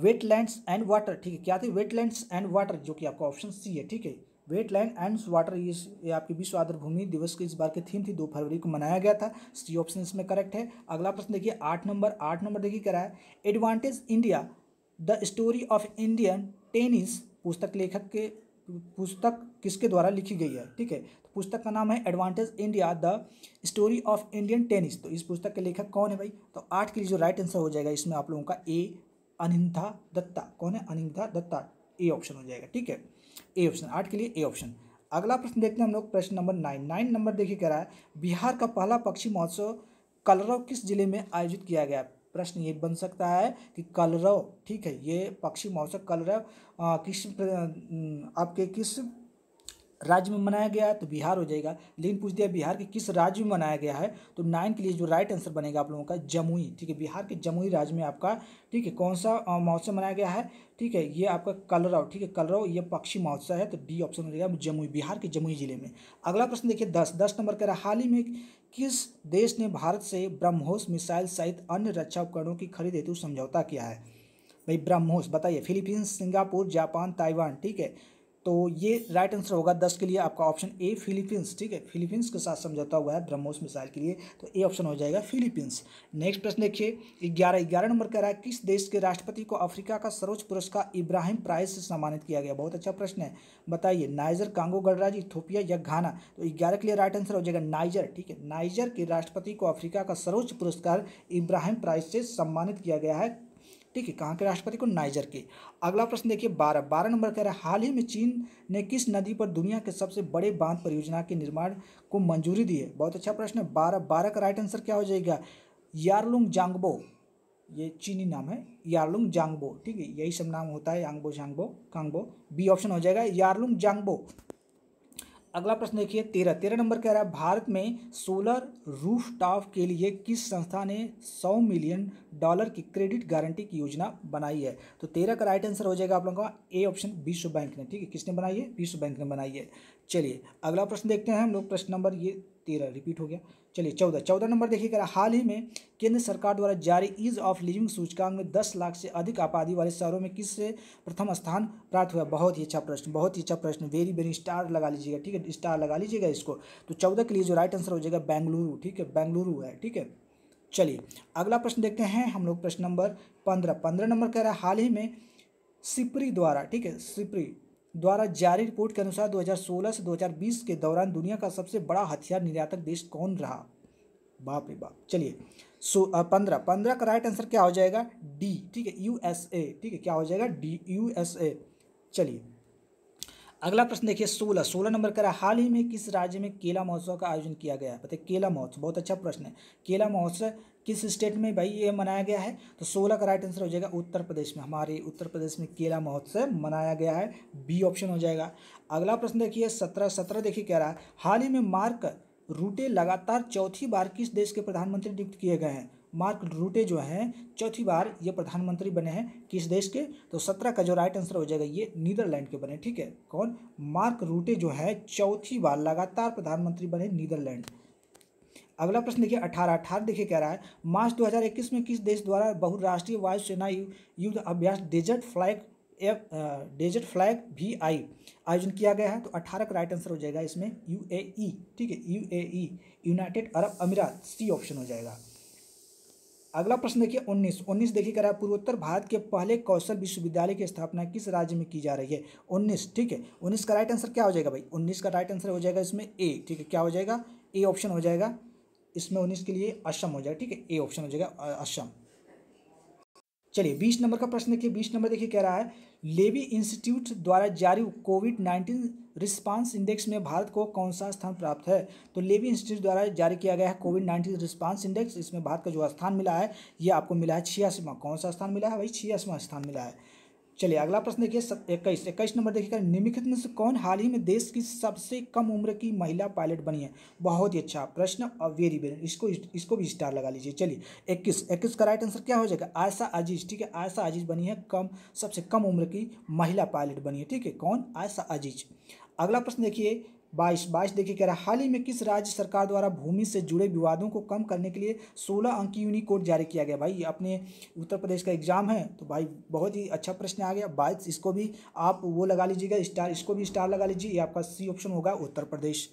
वेटलैंड्स एंड वाटर ठीक है क्या थी वेटलैंड्स एंड वाटर जो कि आपका ऑप्शन सी है ठीक है वेटलैंड एंड वाटर ये आपकी विश्व आदर भूमि दिवस की इस बार की थीम थी दो फरवरी को मनाया गया था सी ऑप्शन इसमें करेक्ट है अगला प्रश्न देखिए आठ नंबर आठ नंबर देखिए कराया है advantage India the story of Indian tennis पुस्तक लेखक के पुस्तक किसके द्वारा लिखी गई है ठीक है तो पुस्तक का नाम है advantage India the story of Indian tennis तो इस पुस्तक के लेखक कौन है भाई तो आठ के लिए जो राइट आंसर हो जाएगा इसमें आप लोगों का ए अनिंथा दत्ता कौन है अनिंथा दत्ता ए ऑप्शन हो जाएगा ठीक है ए ऑप्शन आठ के लिए ए ऑप्शन अगला प्रश्न देखते हैं हम लोग प्रश्न नंबर नाइन नाइन नंबर देखिए कह रहा है बिहार का पहला पक्षी महोत्सव कलरव किस जिले में आयोजित किया गया प्रश्न ये बन सकता है कि कलरव ठीक है ये पक्षी मौसम कलरव किस आपके किस राज्य में मनाया गया है तो बिहार हो जाएगा लेकिन पूछ दिया बिहार के किस राज्य में मनाया गया है तो नाइन के लिए जो राइट आंसर बनेगा आप लोगों का जमुई ठीक है बिहार के जमुई राज्य में आपका ठीक है कौन सा महोत्सव मनाया गया है ठीक है ये आपका कलरव ठीक है कलरव ये पक्षी महोत्सव है तो डी ऑप्शन मिलेगा जमुई बिहार के जमुई जिले में अगला प्रश्न देखिए दस दस नंबर कह रहा हाल ही में किस देश ने भारत से ब्रह्मोस मिसाइल सहित अन्य रक्षा उपकरणों की खरीद हेतु समझौता किया है भाई ब्रह्मोस बताइए फिलीपींस सिंगापुर जापान ताइवान ठीक है तो ये राइट आंसर होगा दस के लिए आपका ऑप्शन ए फिलीपींस ठीक है फिलीपींस के साथ समझौता हुआ है ब्रह्मोस मिसाइल के लिए तो ए ऑप्शन हो जाएगा फिलीपींस नेक्स्ट प्रश्न देखिए ग्यारह ग्यारह नंबर कह रहा है किस देश के राष्ट्रपति को अफ्रीका का सर्वोच्च पुरस्कार इब्राहिम प्राइज से सम्मानित किया गया बहुत अच्छा प्रश्न है बताइए नाइजर कांगो गणराज इथोपिया या घाना तो ग्यारह के लिए राइट आंसर हो जाएगा नाइजर ठीक है नाइजर के राष्ट्रपति को अफ्रीका का सर्वोच्च पुरस्कार इब्राहिम प्राइज से सम्मानित किया गया है ठीक है कहाँ के राष्ट्रपति को नाइजर के अगला प्रश्न देखिए बारह बारह नंबर कह रहे हैं हाल ही में चीन ने किस नदी पर दुनिया के सबसे बड़े बांध परियोजना के निर्माण को मंजूरी दी है बहुत अच्छा प्रश्न है बारह बारह का राइट आंसर क्या हो जाएगा यारलुंग जांगबो ये चीनी नाम है यारलुंग जांगबो ठीक है यही सब नाम होता है यांगबो जांगबो कांगबो बी ऑप्शन हो जाएगा यारलुंग जांगबो अगला प्रश्न देखिए तेरह तेरह नंबर कह रहा है भारत में सोलर रूफ टॉप के लिए किस संस्था ने सौ मिलियन डॉलर की क्रेडिट गारंटी की योजना बनाई है तो तेरह का राइट आंसर हो जाएगा आप लोगों का ए ऑप्शन विश्व बैंक ने ठीक है किसने बनाई है विश्व बैंक ने बनाई है चलिए अगला प्रश्न देखते हैं हम लोग प्रश्न नंबर ये तेरह रिपीट हो गया चलिए चौदह चौदह नंबर देखिए कह रहा हाल ही में केंद्र सरकार द्वारा जारी ईज ऑफ लिविंग सूचकांक में दस लाख से अधिक आबादी वाले शहरों में किस से प्रथम स्थान प्राप्त हुआ बहुत ही अच्छा प्रश्न बहुत ही अच्छा प्रश्न वेरी वेरी स्टार लगा लीजिएगा ठीक है स्टार लगा लीजिएगा इसको तो चौदह के लिए जो राइट आंसर हो जाएगा बेंगलुरु ठीक है बेंगलुरु है ठीक है चलिए अगला प्रश्न देखते हैं हम लोग प्रश्न नंबर पंद्रह पंद्रह नंबर कह रहा है हाल ही में सिपरी द्वारा ठीक है सिपरी द्वारा जारी रिपोर्ट के अनुसार 2016 से 2020 के दौरान दुनिया का सबसे बड़ा हथियार निर्यातक देश कौन रहा बाप रे बाप चलिए सो पंद्रह पंद्रह का राइट आंसर क्या हो जाएगा डी ठीक है यूएसए ठीक है क्या हो जाएगा डी यूएसए चलिए अगला प्रश्न देखिए सोलह सोलह नंबर करा हाल ही में किस राज्य में केला महोत्सव का आयोजन किया गया बताइए केला महोत्सव बहुत अच्छा प्रश्न है केला महोत्सव किस स्टेट में भाई ये मनाया गया है तो सोलह का राइट आंसर हो जाएगा उत्तर प्रदेश में हमारे उत्तर प्रदेश में केला महोत्सव मनाया गया है बी ऑप्शन हो जाएगा अगला प्रश्न देखिए सत्रह सत्रह देखिए कह रहा है हाल ही में मार्क रूटे लगातार चौथी बार किस देश के प्रधानमंत्री नियुक्त किए गए हैं मार्क रूटे जो हैं चौथी बार ये प्रधानमंत्री बने हैं किस देश के तो सत्रह का जो राइट आंसर हो जाएगा ये नीदरलैंड के बने ठीक है कौन मार्क रूटे जो है चौथी बार लगातार प्रधानमंत्री बने नीदरलैंड अगला प्रश्न देखिए अठारह अठारह देखिए कह रहा है मार्च 2021 में किस देश द्वारा बहुराष्ट्रीय वायुसेना युद्ध अभ्यास desert flag F desert flag भी आई आयोजन किया गया है तो अठारह का राइट आंसर हो जाएगा इसमें यू ए ई ठीक है U A E United Arab अमीरात सी ऑप्शन हो जाएगा अगला प्रश्न देखिए 19 19 देखिए कह रहा है पूर्वोत्तर भारत के पहले कौशल विश्वविद्यालय की स्थापना किस राज्य में की जा रही है 19 ठीक है 19 का राइट आंसर क्या हो जाएगा भाई 19 का राइट आंसर हो जाएगा इसमें ए ठीक है क्या हो जाएगा ए ऑप्शन हो जाएगा इसमें उन्नीस के लिए असम हो जाएगा ठीक है ए ऑप्शन हो जाएगा अशम चलिए बीस नंबर का प्रश्न देखिए बीस नंबर देखिए कह रहा है लेवी इंस्टीट्यूट द्वारा जारी कोविड नाइन्टीन रिस्पांस इंडेक्स में भारत को कौन सा स्थान प्राप्त है तो लेवी इंस्टीट्यूट द्वारा जारी किया गया है कोविड नाइन्टीन रिस्पांस इंडेक्स इसमें भारत का जो स्थान मिला है ये आपको मिला है छियासीवा कौन सा स्थान मिला है भाई छियासीवा स्थान मिला है चलिए अगला प्रश्न देखिए इक्कीस इक्कीस नंबर देखिए निम्नलिखित में से कौन हाल ही में देश की सबसे कम उम्र की महिला पायलट बनी है बहुत ही अच्छा प्रश्न और वेरी वेरी इसको इसको भी स्टार लगा लीजिए चलिए इक्कीस इक्कीस का राइट आंसर क्या हो जाएगा आयशा अजीज ठीक है आयशा अजीज बनी है कम सबसे कम उम्र की महिला पायलट बनी है ठीक है कौन आयशा अजीज अगला प्रश्न देखिए बाईस बाईस देखिए कह रहा है हाल ही में किस राज्य सरकार द्वारा भूमि से जुड़े विवादों को कम करने के लिए सोलह अंकी यूनिकोड जारी किया गया भाई अपने उत्तर प्रदेश का एग्जाम है तो भाई बहुत ही अच्छा प्रश्न आ गया बाईस इसको भी आप वो लगा लीजिएगा स्टार इसको भी स्टार लगा लीजिए ये आपका सी ऑप्शन होगा उत्तर प्रदेश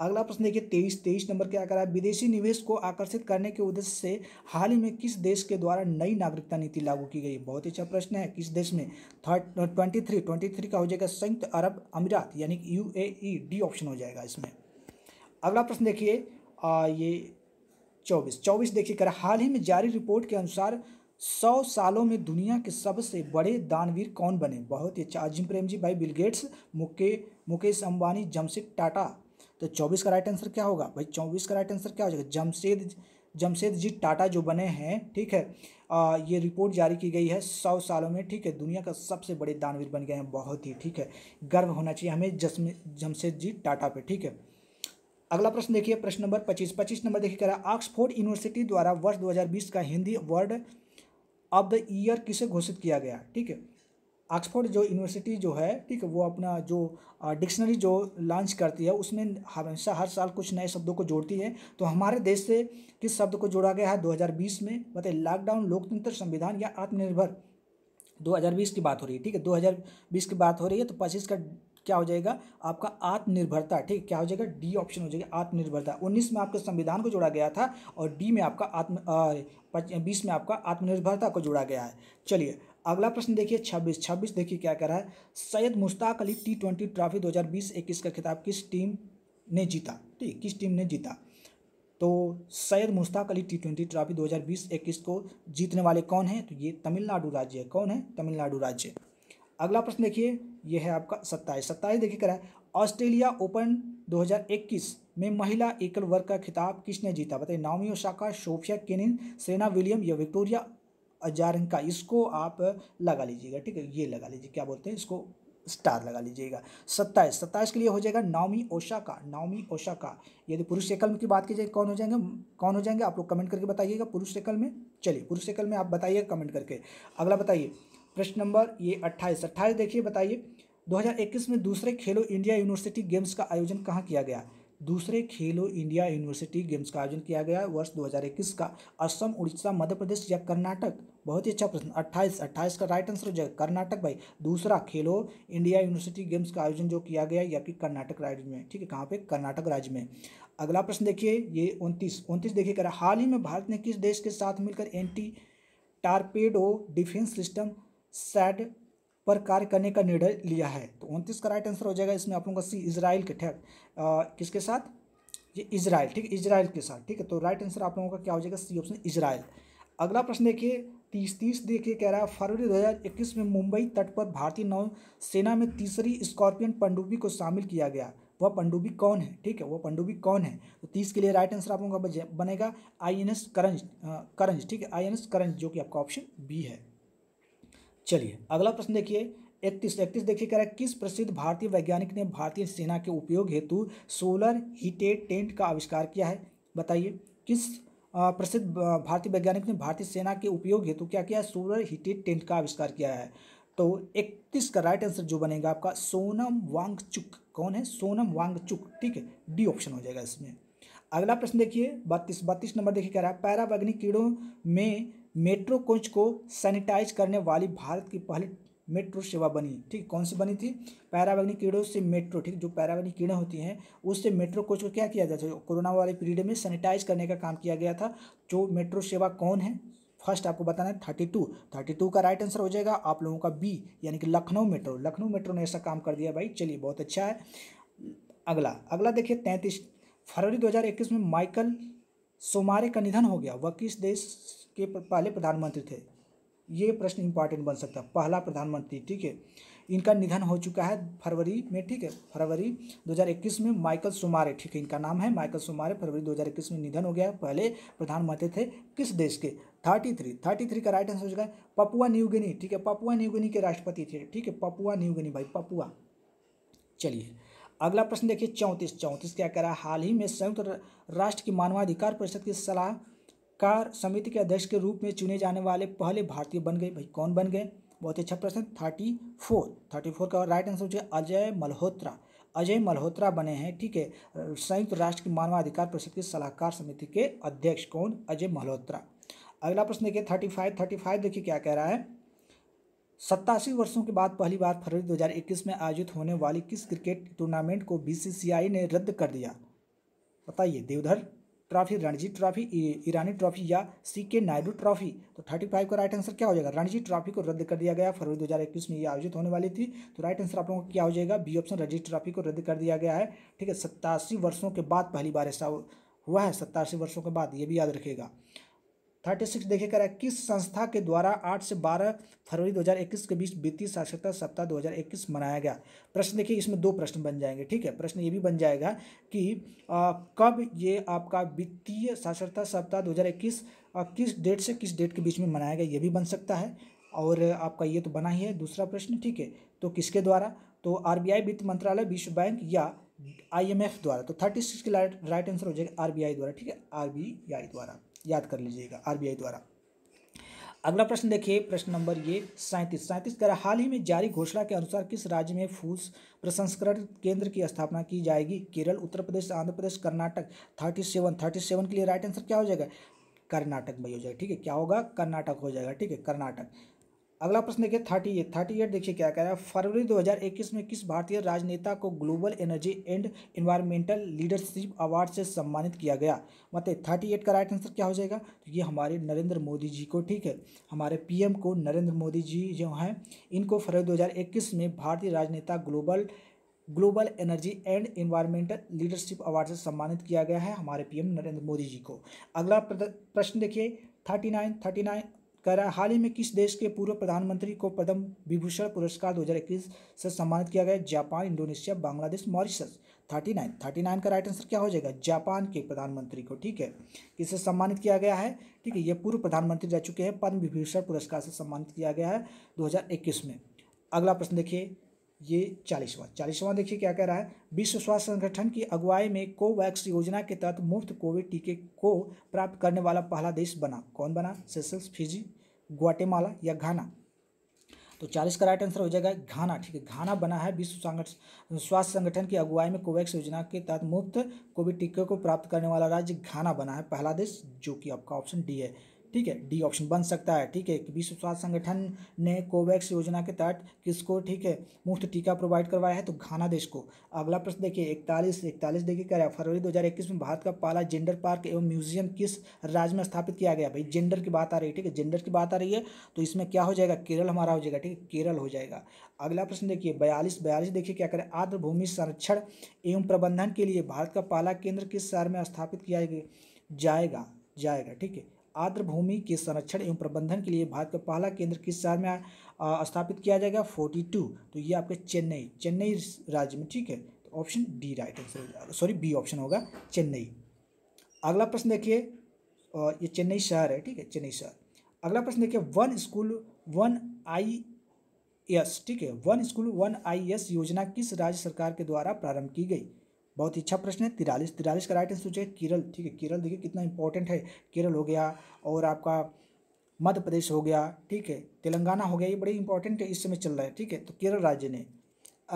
अगला प्रश्न देखिए तेईस तेईस नंबर क्या करा है विदेशी निवेश को आकर्षित करने के उद्देश्य से हाल ही में किस देश के द्वारा नई नागरिकता नीति लागू की गई बहुत ही अच्छा प्रश्न है किस देश में thirty twenty three twenty three का हो जाएगा संयुक्त अरब अमीरात यानी यू ए डी ऑप्शन हो जाएगा इसमें अगला प्रश्न देखिए ये चौबीस चौबीस देखिए करा हाल ही में जारी रिपोर्ट के अनुसार सौ सालों में दुनिया के सबसे बड़े दानवीर कौन बने बहुत ही अच्छा अजिम प्रेम जी भाई बिल गेट्स मुके मुकेश अंबानी जमशेद टाटा तो चौबीस का राइट आंसर क्या होगा भाई चौबीस का राइट आंसर क्या हो जाएगा जमशेद जमशेद जी टाटा जो बने हैं ठीक है आ, ये रिपोर्ट जारी की गई है सौ सालों में ठीक है दुनिया का सबसे बड़े दानवीर बन गए हैं बहुत ही ठीक है गर्व होना चाहिए हमें जसम जमशेद जी टाटा पे ठीक है अगला प्रश्न देखिए प्रश्न नंबर पच्चीस पच्चीस नंबर देखिए कह रहा ऑक्सफोर्ड यूनिवर्सिटी द्वारा वर्ष दो का Hindi word of the year किसे घोषित किया गया ठीक है ऑक्सफोर्ड जो यूनिवर्सिटी जो है ठीक है वो अपना जो डिक्शनरी जो लॉन्च करती है उसमें हमेशा हर साल कुछ नए शब्दों को जोड़ती है तो हमारे देश से किस शब्द को जोड़ा गया है 2020 में बताइए लॉकडाउन लोकतंत्र संविधान या आत्मनिर्भर 2020 की बात हो रही है ठीक है 2020 की बात हो रही है तो पच्चीस का क्या हो जाएगा आपका आत्मनिर्भरता ठीक क्या हो जाएगा डी ऑप्शन हो जाएगा आत्मनिर्भरता उन्नीस में आपके संविधान को जोड़ा गया था और डी में आपका आत्म बीस में आपका आत्मनिर्भरता को जोड़ा गया है चलिए अगला प्रश्न देखिए 26 26 देखिए क्या कह रहा है Syed Mushtaq Ali T twenty trophy 2020-21 का खिताब किस टीम ने जीता ठीक किस टीम ने जीता तो Syed Mushtaq Ali T twenty trophy 2020-21 को जीतने वाले कौन हैं तो ये तमिलनाडु राज्य है कौन है तमिलनाडु राज्य अगला प्रश्न देखिए ये है आपका सत्ताईस सत्ताईस देखिए कह रहा है ऑस्ट्रेलिया ओपन इक्कीस में महिला एकल वर्ग का खिताब किसने जीता बताइए Naomi Osaka Sofia Kenin Serena William या विक्टोरिया जारंग का इसको आप लगा लीजिएगा ठीक है ये लगा लीजिए क्या बोलते हैं इसको स्टार लगा लीजिएगा सत्ताईस सत्ताईस के लिए हो जाएगा नौमी ओशा का नौमी ओशा का यदि पुरुष एकल की बात की जाए कौन हो जाएंगे कौन हो जाएंगे आप लोग कमेंट करके बताइएगा पुरुष एकल में चलिए पुरुष एकल में आप बताइए कमेंट करके अगला बताइए प्रश्न नंबर ये अट्ठाईस अट्ठाईस देखिए बताइए 2021 में दूसरे खेलो इंडिया यूनिवर्सिटी गेम्स का आयोजन कहाँ किया गया दूसरे खेलो इंडिया यूनिवर्सिटी गेम्स का आयोजन किया गया वर्ष 2021 का असम उड़ीसा मध्य प्रदेश या कर्नाटक बहुत ही अच्छा प्रश्न अट्ठाईस अट्ठाईस का राइट आंसर हो जाएगा कर्नाटक भाई दूसरा खेलो इंडिया यूनिवर्सिटी गेम्स का आयोजन जो किया गया या कि कर्नाटक राज्य में ठीक है कहाँ पे कर्नाटक राज्य में अगला प्रश्न देखिए ये उनतीस उनतीस देखिए कर हाल ही में भारत ने किस देश के साथ मिलकर एंटी टारपेडो डिफेंस सिस्टम सैड पर कार्य करने का निर्णय लिया है तो उनतीस का राइट आंसर हो जाएगा इसमें आप लोगों का सी इसराइल के ठेक किसके साथ ये इसराइल ठीक है इसराइल के साथ ठीक है तो राइट आंसर आप लोगों का क्या हो जाएगा सी ऑप्शन इसराइल अगला प्रश्न देखिए तीस तीस देखिए कह रहा है फरवरी 2021 में मुंबई तट पर भारतीय नौसेना में तीसरी स्कॉर्पियन पंडुबी को शामिल किया गया वह पंडुबी कौन है ठीक है वह पंडुबी कौन है तो तीस के लिए राइट आंसर आप लोगों का बनेगा आई एन एस करंज करंज ठीक है आई एन एस करंज जो कि आपका ऑप्शन बी है चलिए अगला प्रश्न देखिए इकतीस इकतीस देखिए कह रहा है किस प्रसिद्ध भारतीय वैज्ञानिक ने भारतीय सेना के उपयोग हेतु सोलर हीटेड टेंट का आविष्कार किया है बताइए किस प्रसिद्ध भारतीय वैज्ञानिक ने भारतीय सेना के उपयोग हेतु क्या किया सोलर हीटेड टेंट का आविष्कार किया है तो इकतीस का राइट आंसर जो बनेगा आपका सोनम वांगचुक कौन है सोनम वांगचुक ठीक है डी ऑप्शन हो जाएगा इसमें अगला प्रश्न देखिए बत्तीस बत्तीस नंबर देखिए कह रहा है पैराबग्नि कीड़ों में मेट्रो कोच को सैनिटाइज करने वाली भारत की पहली मेट्रो सेवा बनी ठीक कौन सी बनी थी पैरावैग्निक कीड़ों से मेट्रो ठीक जो पैरावैग्निक कीड़ें होती हैं उससे मेट्रो कोच को क्या किया जाता है कोरोना वाले पीरियड में सैनिटाइज करने का काम किया गया था जो मेट्रो सेवा कौन है फर्स्ट आपको बताना है थर्टी टू थर्टी टू का राइट आंसर हो जाएगा आप लोगों का बी यानी कि लखनऊ मेट्रो लखनऊ मेट्रो ने ऐसा काम कर दिया भाई चलिए बहुत अच्छा है अगला अगला देखिए तैंतीस फरवरी 2021 में माइकल सोमारे का निधन हो गया वह किस देश के पहले प्रधानमंत्री थे ये प्रश्न इंपॉर्टेंट बन सकता है पहला प्रधानमंत्री ठीक है इनका निधन हो चुका है फरवरी में ठीक है फरवरी 2021 में माइकल सुमारे ठीक है इनका नाम है माइकल सुमारे फरवरी 2021 में निधन हो गया है पहले प्रधानमंत्री थे किस देश के 33 33 का राइट आंसर हो चुका है पपुआ न्यूगिनी ठीक है पपुआ न्यूगिनी के राष्ट्रपति थे ठीक है पपुआ न्यूगिनी भाई पपुआ चलिए अगला प्रश्न देखिए चौंतीस चौंतीस क्या कह रहा है हाल ही में संयुक्त राष्ट्र की मानवाधिकार परिषद की सलाह कार समिति के अध्यक्ष के रूप में चुने जाने वाले पहले भारतीय बन गए भाई कौन बन गए बहुत ही अच्छा प्रश्न थर्टी फोर थर्टी फोर का राइट आंसर जो अजय मल्होत्रा अजय मल्होत्रा बने हैं ठीक है संयुक्त राष्ट्र की मानवाधिकार परिषद की सलाहकार समिति के अध्यक्ष कौन अजय मल्होत्रा अगला प्रश्न देखिए थर्टी फाइव थर्टी फाइव देखिए क्या कह रहा है सत्तासी वर्षों के बाद पहली बार फरवरी 2021 में आयोजित होने वाली किस क्रिकेट टूर्नामेंट को बीसीसीआई ने रद्द कर दिया बताइए Deodhar trophy Ranji trophy Irani trophy या सी के नायडू ट्रॉफी तो थर्टी फाइव का राइट आंसर क्या हो जाएगा रणजी ट्रॉफी को रद्द कर दिया गया फरवरी दो हज़ार इक्कीस में ये आयोजित होने वाली थी तो राइट आंसर आप लोगों को क्या हो जाएगा बी ऑप्शन रणजी ट्रॉफी को रद्द कर दिया गया है ठीक है सत्तासी वर्षों के बाद पहली बार ऐसा हुआ है सत्तासी वर्षों के बाद ये भी याद रखेगा थर्टी सिक्स कर किस संस्था के द्वारा आठ से बारह फरवरी 2021 के बीच वित्तीय साक्षरता सप्ताह 2021 मनाया गया प्रश्न देखिए इसमें दो प्रश्न बन जाएंगे ठीक है प्रश्न ये भी बन जाएगा कि आ, कब ये आपका वित्तीय साक्षरता सप्ताह 2021 इक्कीस किस डेट से किस डेट के बीच में मनाया गया ये भी बन सकता है और आपका ये तो बना ही है दूसरा प्रश्न ठीक है तो किसके द्वारा तो आई वित्त मंत्रालय विश्व बैंक या एफ द्वारा तो थर्टी सिक्स के राइट आंसर हो जाएगा आई द्वारा ठीक है आई द्वारा याद कर लीजिएगा आरबीआई द्वारा अगला प्रश्न देखिए प्रश्न नंबर ये सैंतीस सैंतीस तरह हाल ही में जारी घोषणा के अनुसार किस राज्य में फूस प्रसंस्करण केंद्र की स्थापना की जाएगी Kerala Uttar Pradesh Andhra Pradesh Karnataka thirty seven thirty seven के लिए राइट आंसर क्या हो जाएगा कर्नाटक भाई हो जाएगा ठीक है क्या होगा कर्नाटक हो जाएगा ठीक है कर्नाटक अगला प्रश्न देखिए थर्टी एट थर्टी एट देखिए क्या कह रहा है फरवरी 2021 में किस भारतीय राजनेता को global energy and environmental leadership award से सम्मानित किया गया मतलब थर्टी एट का राइट आंसर क्या हो जाएगा तो ये हमारे नरेंद्र मोदी जी को ठीक है हमारे पीएम को नरेंद्र मोदी जी जो हैं इनको फरवरी दो में भारतीय राजनेता global global energy and environmental leadership award से सम्मानित किया गया है हमारे पी नरेंद्र मोदी जी को अगला प्रश्न देखिए थर्टी नाइन थर्टी नाइन कह रहा है हाल ही में किस देश के पूर्व प्रधानमंत्री को पद्म विभूषण पुरस्कार 2021 से सम्मानित किया गया जापान इंडोनेशिया बांग्लादेश मॉरिशस 39 39 का राइट आंसर क्या हो जाएगा जापान के प्रधानमंत्री को ठीक है किसे सम्मानित किया गया है ठीक है ये पूर्व प्रधानमंत्री रह चुके हैं पद्म विभूषण पुरस्कार से सम्मानित किया गया है 2021 में अगला प्रश्न देखिए ये चालीसवां चालीसवां देखिए क्या कह रहा है विश्व स्वास्थ्य संगठन की अगुवाई में कोवैक्स योजना के तहत मुफ्त कोविड टीके को प्राप्त करने वाला पहला देश बना कौन बना सेसल्स फिजी ग्वाटेमाला या घाना तो चालीस का राइट आंसर हो जाएगा घाना ठीक है घाना बना है विश्व स्वास्थ्य संगठन की अगुवाई में कोवैक्स योजना के तहत मुफ्त कोविड टीके को प्राप्त करने वाला राज्य घाना बना है पहला देश जो कि आपका ऑप्शन डी है ठीक है डी ऑप्शन बन सकता है ठीक है विश्व स्वास्थ्य संगठन ने कोवैक्स योजना के तहत किसको ठीक है मुफ्त टीका प्रोवाइड करवाया है तो घाना देश को अगला प्रश्न देखिए इकतालीस इकतालीस देखिए क्या फरवरी 2021 में भारत का पहला जेंडर पार्क एवं म्यूजियम किस राज्य में स्थापित किया गया भाई जेंडर की बात आ रही है ठीक है जेंडर की बात आ रही है तो इसमें क्या हो जाएगा केरल हमारा हो जाएगा ठीक है केरल हो जाएगा अगला प्रश्न देखिए बयालीस बयालीस देखिए क्या करें भूमि संरक्षण एवं प्रबंधन के लिए भारत का पहला केंद्र किस शहर में स्थापित किया जाएगा जाएगा ठीक है आर्द्र भूमि के संरक्षण एवं प्रबंधन के लिए भारत का पहला केंद्र किस शहर में स्थापित किया जाएगा फोर्टी टू तो ये आपके चेन्नई चेन्नई राज्य में ठीक है तो option D right answer sorry B option होगा चेन्नई अगला प्रश्न देखिए ये चेन्नई शहर है ठीक है चेन्नई शहर अगला प्रश्न देखिए one school one I S ठीक है one school one I S योजना किस राज्य सरकार के द्वारा प्रारंभ की गई बहुत ही अच्छा प्रश्न है तिरालीस तिरालीस का राइट आंसर सोचिए केरल ठीक है केरल देखिए कितना इंपॉर्टेंट है केरल हो गया और आपका मध्य प्रदेश हो गया ठीक है तेलंगाना हो गया ये बड़े इंपॉर्टेंट है इस समय चल रहा है ठीक है तो केरल राज्य ने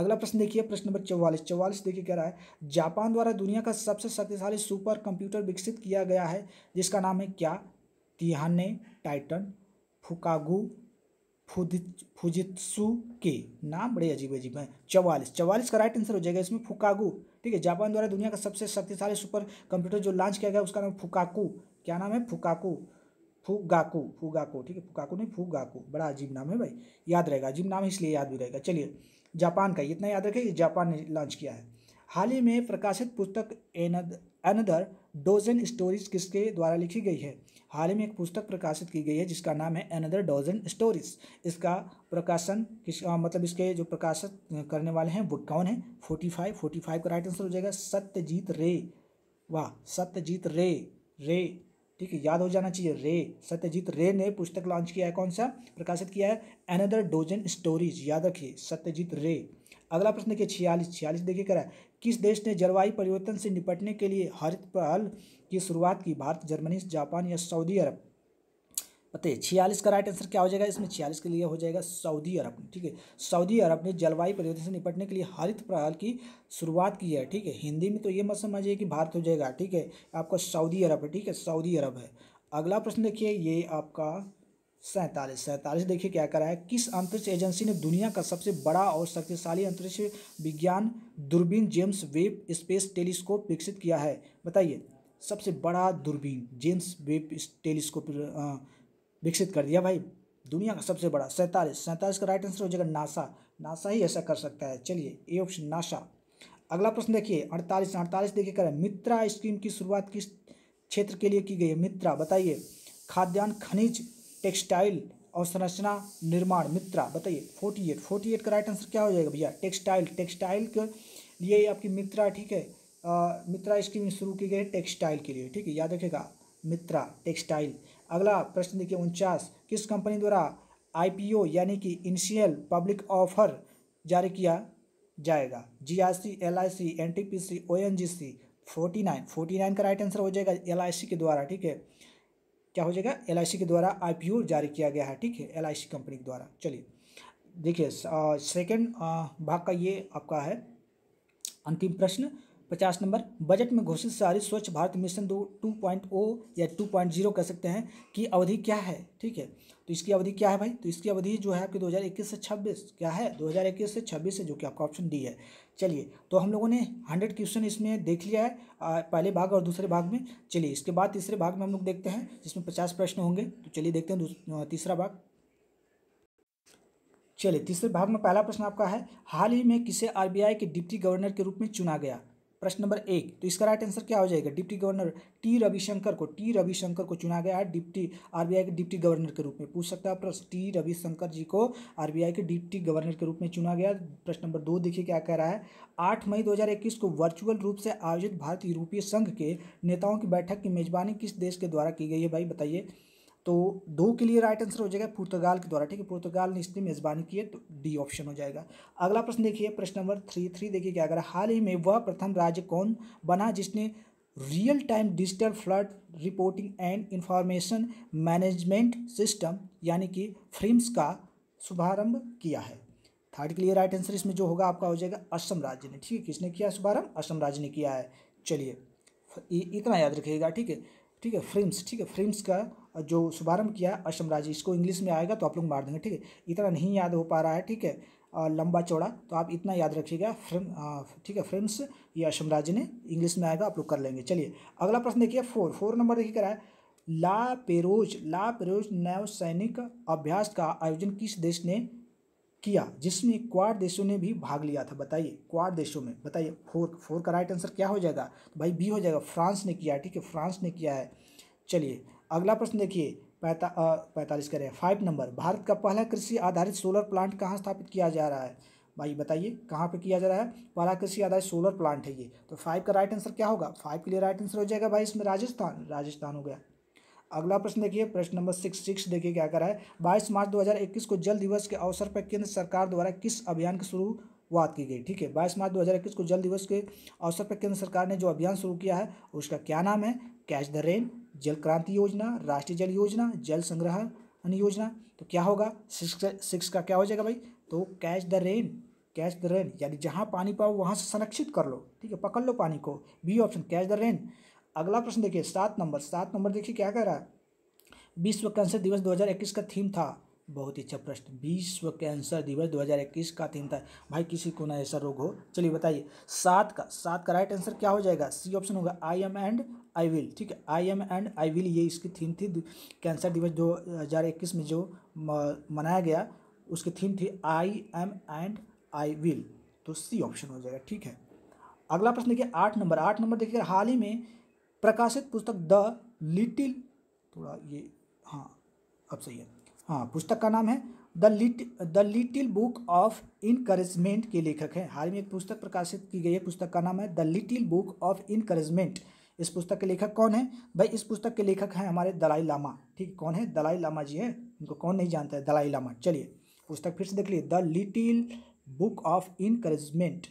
अगला प्रश्न देखिए प्रश्न नंबर चौवालीस चौवालीस देखिए कह रहा है जापान द्वारा दुनिया का सबसे शक्तिशाली सुपर कंप्यूटर विकसित किया गया है जिसका नाम है क्या तिहाने टाइटन फुकागू फुजित्सु के नाम बड़े अजीब अजीब हैं चवालीस चवालीस का राइट आंसर हो जाएगा इसमें फुकागू ठीक है जापान द्वारा दुनिया का सबसे शक्तिशाली सुपर कंप्यूटर जो लॉन्च किया गया उसका नाम फुकाकू क्या नाम है फुकाकू फुगाकू फुगाकू ठीक है फुकाकू नहीं फुगाकू बड़ा अजीब नाम है भाई याद रहेगा अजीब नाम इसलिए याद भी रहेगा चलिए जापान का इतना याद रखें जापान ने लॉन्च किया है हाल ही में प्रकाशित पुस्तक एनद अनदर डोजन स्टोरीज किसके द्वारा लिखी गई है हाल ही में एक पुस्तक प्रकाशित की गई है जिसका नाम है अनदर डॉजन स्टोरीज इसका प्रकाशन किस मतलब इसके जो प्रकाशित करने वाले हैं वो कौन है फोर्टी फाइव फोर्टी फाइव का राइट आंसर हो जाएगा सत्यजीत रे वाह सत्यजीत रे रे ठीक है याद हो जाना चाहिए रे सत्यजीत रे ने पुस्तक लॉन्च किया है कौन सा प्रकाशित किया है अनदर डोजन स्टोरीज याद रखिए सत्यजीत रे अगला प्रश्न देखिए छियालीस छियालीस देखिए करा किस देश ने जलवायु परिवर्तन से निपटने के लिए हरित पहल की शुरुआत की भारत जर्मनी जापान या सऊदी अरब पते छियालीस का राइट आंसर क्या हो जाएगा इसमें छियालीस के लिए हो जाएगा सऊदी अरब ठीक है सऊदी अरब ने जलवायु परिवर्तन से निपटने के लिए हरित प्रहल की शुरुआत की है ठीक है हिंदी में तो ये मत समझिए कि भारत हो जाएगा ठीक है आपका सऊदी अरब है ठीक है सऊदी अरब है अगला प्रश्न देखिए ये आपका सैंतालीस सैंतालीस देखिए क्या करा है किस अंतरिक्ष एजेंसी ने दुनिया का सबसे बड़ा और शक्तिशाली अंतरिक्ष विज्ञान दूरबीन जेम्स वेब स्पेस टेलीस्कोप विकसित किया है बताइए सबसे बड़ा दूरबीन जेम्स वेब टेलीस्कोप विकसित कर दिया भाई दुनिया का सबसे बड़ा सैंतालीस सैंतालीस का राइट आंसर हो जाएगा नासा नासा ही ऐसा कर सकता है चलिए ए ऑप्शन नासा अगला प्रश्न देखिए अड़तालीस अड़तालीस देखिए कर मित्रा स्कीम की शुरुआत किस क्षेत्र के लिए की गई है मित्रा बताइए खाद्यान्न खनिज टेक्सटाइल और संरचना निर्माण मित्रा बताइए फोर्टी एट फोर्टी एट का राइट आंसर क्या हो जाएगा भैया टेक्सटाइल टेक्सटाइल के लिए आपकी मित्रा ठीक है मित्रा स्कीम शुरू की गई है टेक्सटाइल के लिए ठीक है याद रखेगा मित्रा टेक्सटाइल अगला प्रश्न देखिए उनचास किस कंपनी द्वारा आईपीओ यानी कि इनिशियल पब्लिक ऑफर जारी किया जाएगा G I C L I C N T P C O N G C forty nine forty nine का राइट आंसर हो जाएगा एल आई सी के द्वारा ठीक है क्या हो जाएगा एल आई सी के द्वारा आई पी ओ जारी किया गया है ठीक है एल आई सी कंपनी के द्वारा चलिए देखिए सेकेंड भाग का ये आपका है अंतिम प्रश्न पचास नंबर बजट में घोषित सारी स्वच्छ भारत मिशन दो टू पॉइंट ओ या टू पॉइंट जीरो कह सकते हैं कि अवधि क्या है ठीक है तो इसकी अवधि क्या है भाई तो इसकी अवधि जो है आपकी दो हज़ार इक्कीस से छब्बीस क्या है दो हज़ार इक्कीस से छब्बीस है जो कि आपका ऑप्शन डी है चलिए तो हम लोगों ने हंड्रेड क्वेश्चन इसमें देख लिया है पहले भाग और दूसरे भाग में चलिए इसके बाद तीसरे भाग में हम लोग देखते हैं जिसमें पचास प्रश्न होंगे तो चलिए देखते हैं तीसरा भाग चलिए तीसरे भाग में पहला प्रश्न आपका है हाल ही में किसे आरबीआई के डिप्टी गवर्नर के रूप में चुना गया प्रश्न नंबर एक तो इसका राइट आंसर क्या हो जाएगा डिप्टी गवर्नर टी रविशंकर को टी रविशंकर को चुना गया है डिप्टी आरबीआई के डिप्टी गवर्नर के रूप में पूछ सकता है प्रश्न टी रविशंकर जी को आरबीआई के डिप्टी गवर्नर के रूप में चुना गया प्रश्न नंबर दो देखिए क्या कह रहा है आठ मई दो को वर्चुअल रूप से आयोजित भारत यूरोपीय संघ के नेताओं की बैठक की मेजबानी किस देश के द्वारा की गई है भाई बताइए तो दो के लिए राइट आंसर हो जाएगा पुर्तगाल के द्वारा ठीक है पुर्तगाल ने इसने मेज़बानी की है तो डी ऑप्शन हो जाएगा अगला प्रश्न देखिए प्रश्न नंबर थ्री थ्री देखिए क्या अगर हाल ही में वह प्रथम राज्य कौन बना जिसने real time digital flood reporting and information management system यानी कि फ्रिम्स का शुभारंभ किया है थर्ड के लिए राइट आंसर इसमें जो होगा आपका हो जाएगा असम राज्य ने ठीक है किसने किया शुभारंभ असम राज्य ने किया है चलिए इतना याद रखिएगा ठीक है ठीक है फ्रेम्स ठीक है फ्रेम्स का जो शुभारंभ किया अष्टम राज्य इसको इंग्लिश में आएगा तो आप लोग मार देंगे ठीक है इतना नहीं याद हो पा रहा है ठीक है लंबा चौड़ा तो आप इतना याद रखिएगा फ्रेम ठीक है फ्रेम्स ये अष्टम राज्य ने इंग्लिश में आएगा आप लोग कर लेंगे चलिए अगला प्रश्न देखिए फोर फोर नंबर देखिए कराए ला पेरोज ला पेरोज नैव सैनिक अभ्यास का आयोजन किस देश ने किया जिसमें क्वाड देशों ने भी भाग लिया था बताइए क्वाड देशों में बताइए फोर फोर का राइट आंसर क्या हो जाएगा तो भाई बी हो जाएगा फ्रांस ने किया ठीक है फ्रांस ने किया है चलिए अगला प्रश्न देखिए पैंता पैंतालीस करें फाइव नंबर भारत का पहला कृषि आधारित सोलर प्लांट कहाँ स्थापित किया जा रहा है भाई बताइए कहाँ पे किया जा रहा है पहला कृषि आधारित सोलर प्लांट है ये तो फाइव का राइट आंसर क्या होगा फाइव के लिए राइट आंसर हो जाएगा भाई इसमें राजस्थान राजस्थान हो गया अगला प्रश्न देखिए प्रश्न नंबर सिक्स सिक्स देखिए क्या करा है बाईस मार्च 2021 को जल दिवस के अवसर पर केंद्र सरकार द्वारा किस अभियान की शुरुआत की गई ठीक है बाईस मार्च 2021 को जल दिवस के अवसर पर केंद्र सरकार ने जो अभियान शुरू किया है उसका क्या नाम है कैच द रेन जल क्रांति योजना राष्ट्रीय जल योजना जल संग्रहण योजना तो क्या होगा सिक्स सिक्स का क्या हो जाएगा भाई तो catch the rain catch the rain यानी जहाँ पानी पाओ वहाँ से संरक्षित कर लो ठीक है पकड़ लो पानी को B option catch the rain अगला प्रश्न देखिए सात नंबर सात नंबर देखिए क्या कह रहा है विश्व कैंसर दिवस 2021 का थीम था बहुत ही अच्छा प्रश्न विश्व कैंसर दिवस 2021 का थीम था भाई किसी को ना ऐसा रोग हो चलिए बताइए सात का सात का राइट आंसर क्या हो जाएगा सी ऑप्शन होगा I am and I will ठीक है I am and I will ये इसकी थीम थी कैंसर दिवस दो हज़ार इक्कीस में जो मनाया गया उसकी थीम थी I am and I will तो सी ऑप्शन हो जाएगा ठीक है अगला प्रश्न देखिए आठ नंबर आठ नंबर देखिए हाल ही में प्रकाशित पुस्तक द लिटिल थोड़ा ये हाँ अब सही है हाँ पुस्तक का नाम है the lit the little book of encouragement के लेखक हैं हाल में एक पुस्तक प्रकाशित की गई है पुस्तक का नाम है the little book of encouragement इस पुस्तक के लेखक कौन है भाई इस पुस्तक के लेखक हैं हमारे दलाई लामा ठीक कौन है दलाई लामा जी हैं इनको कौन नहीं जानता है दलाई लामा चलिए पुस्तक फिर से देख लिए the little book of encouragement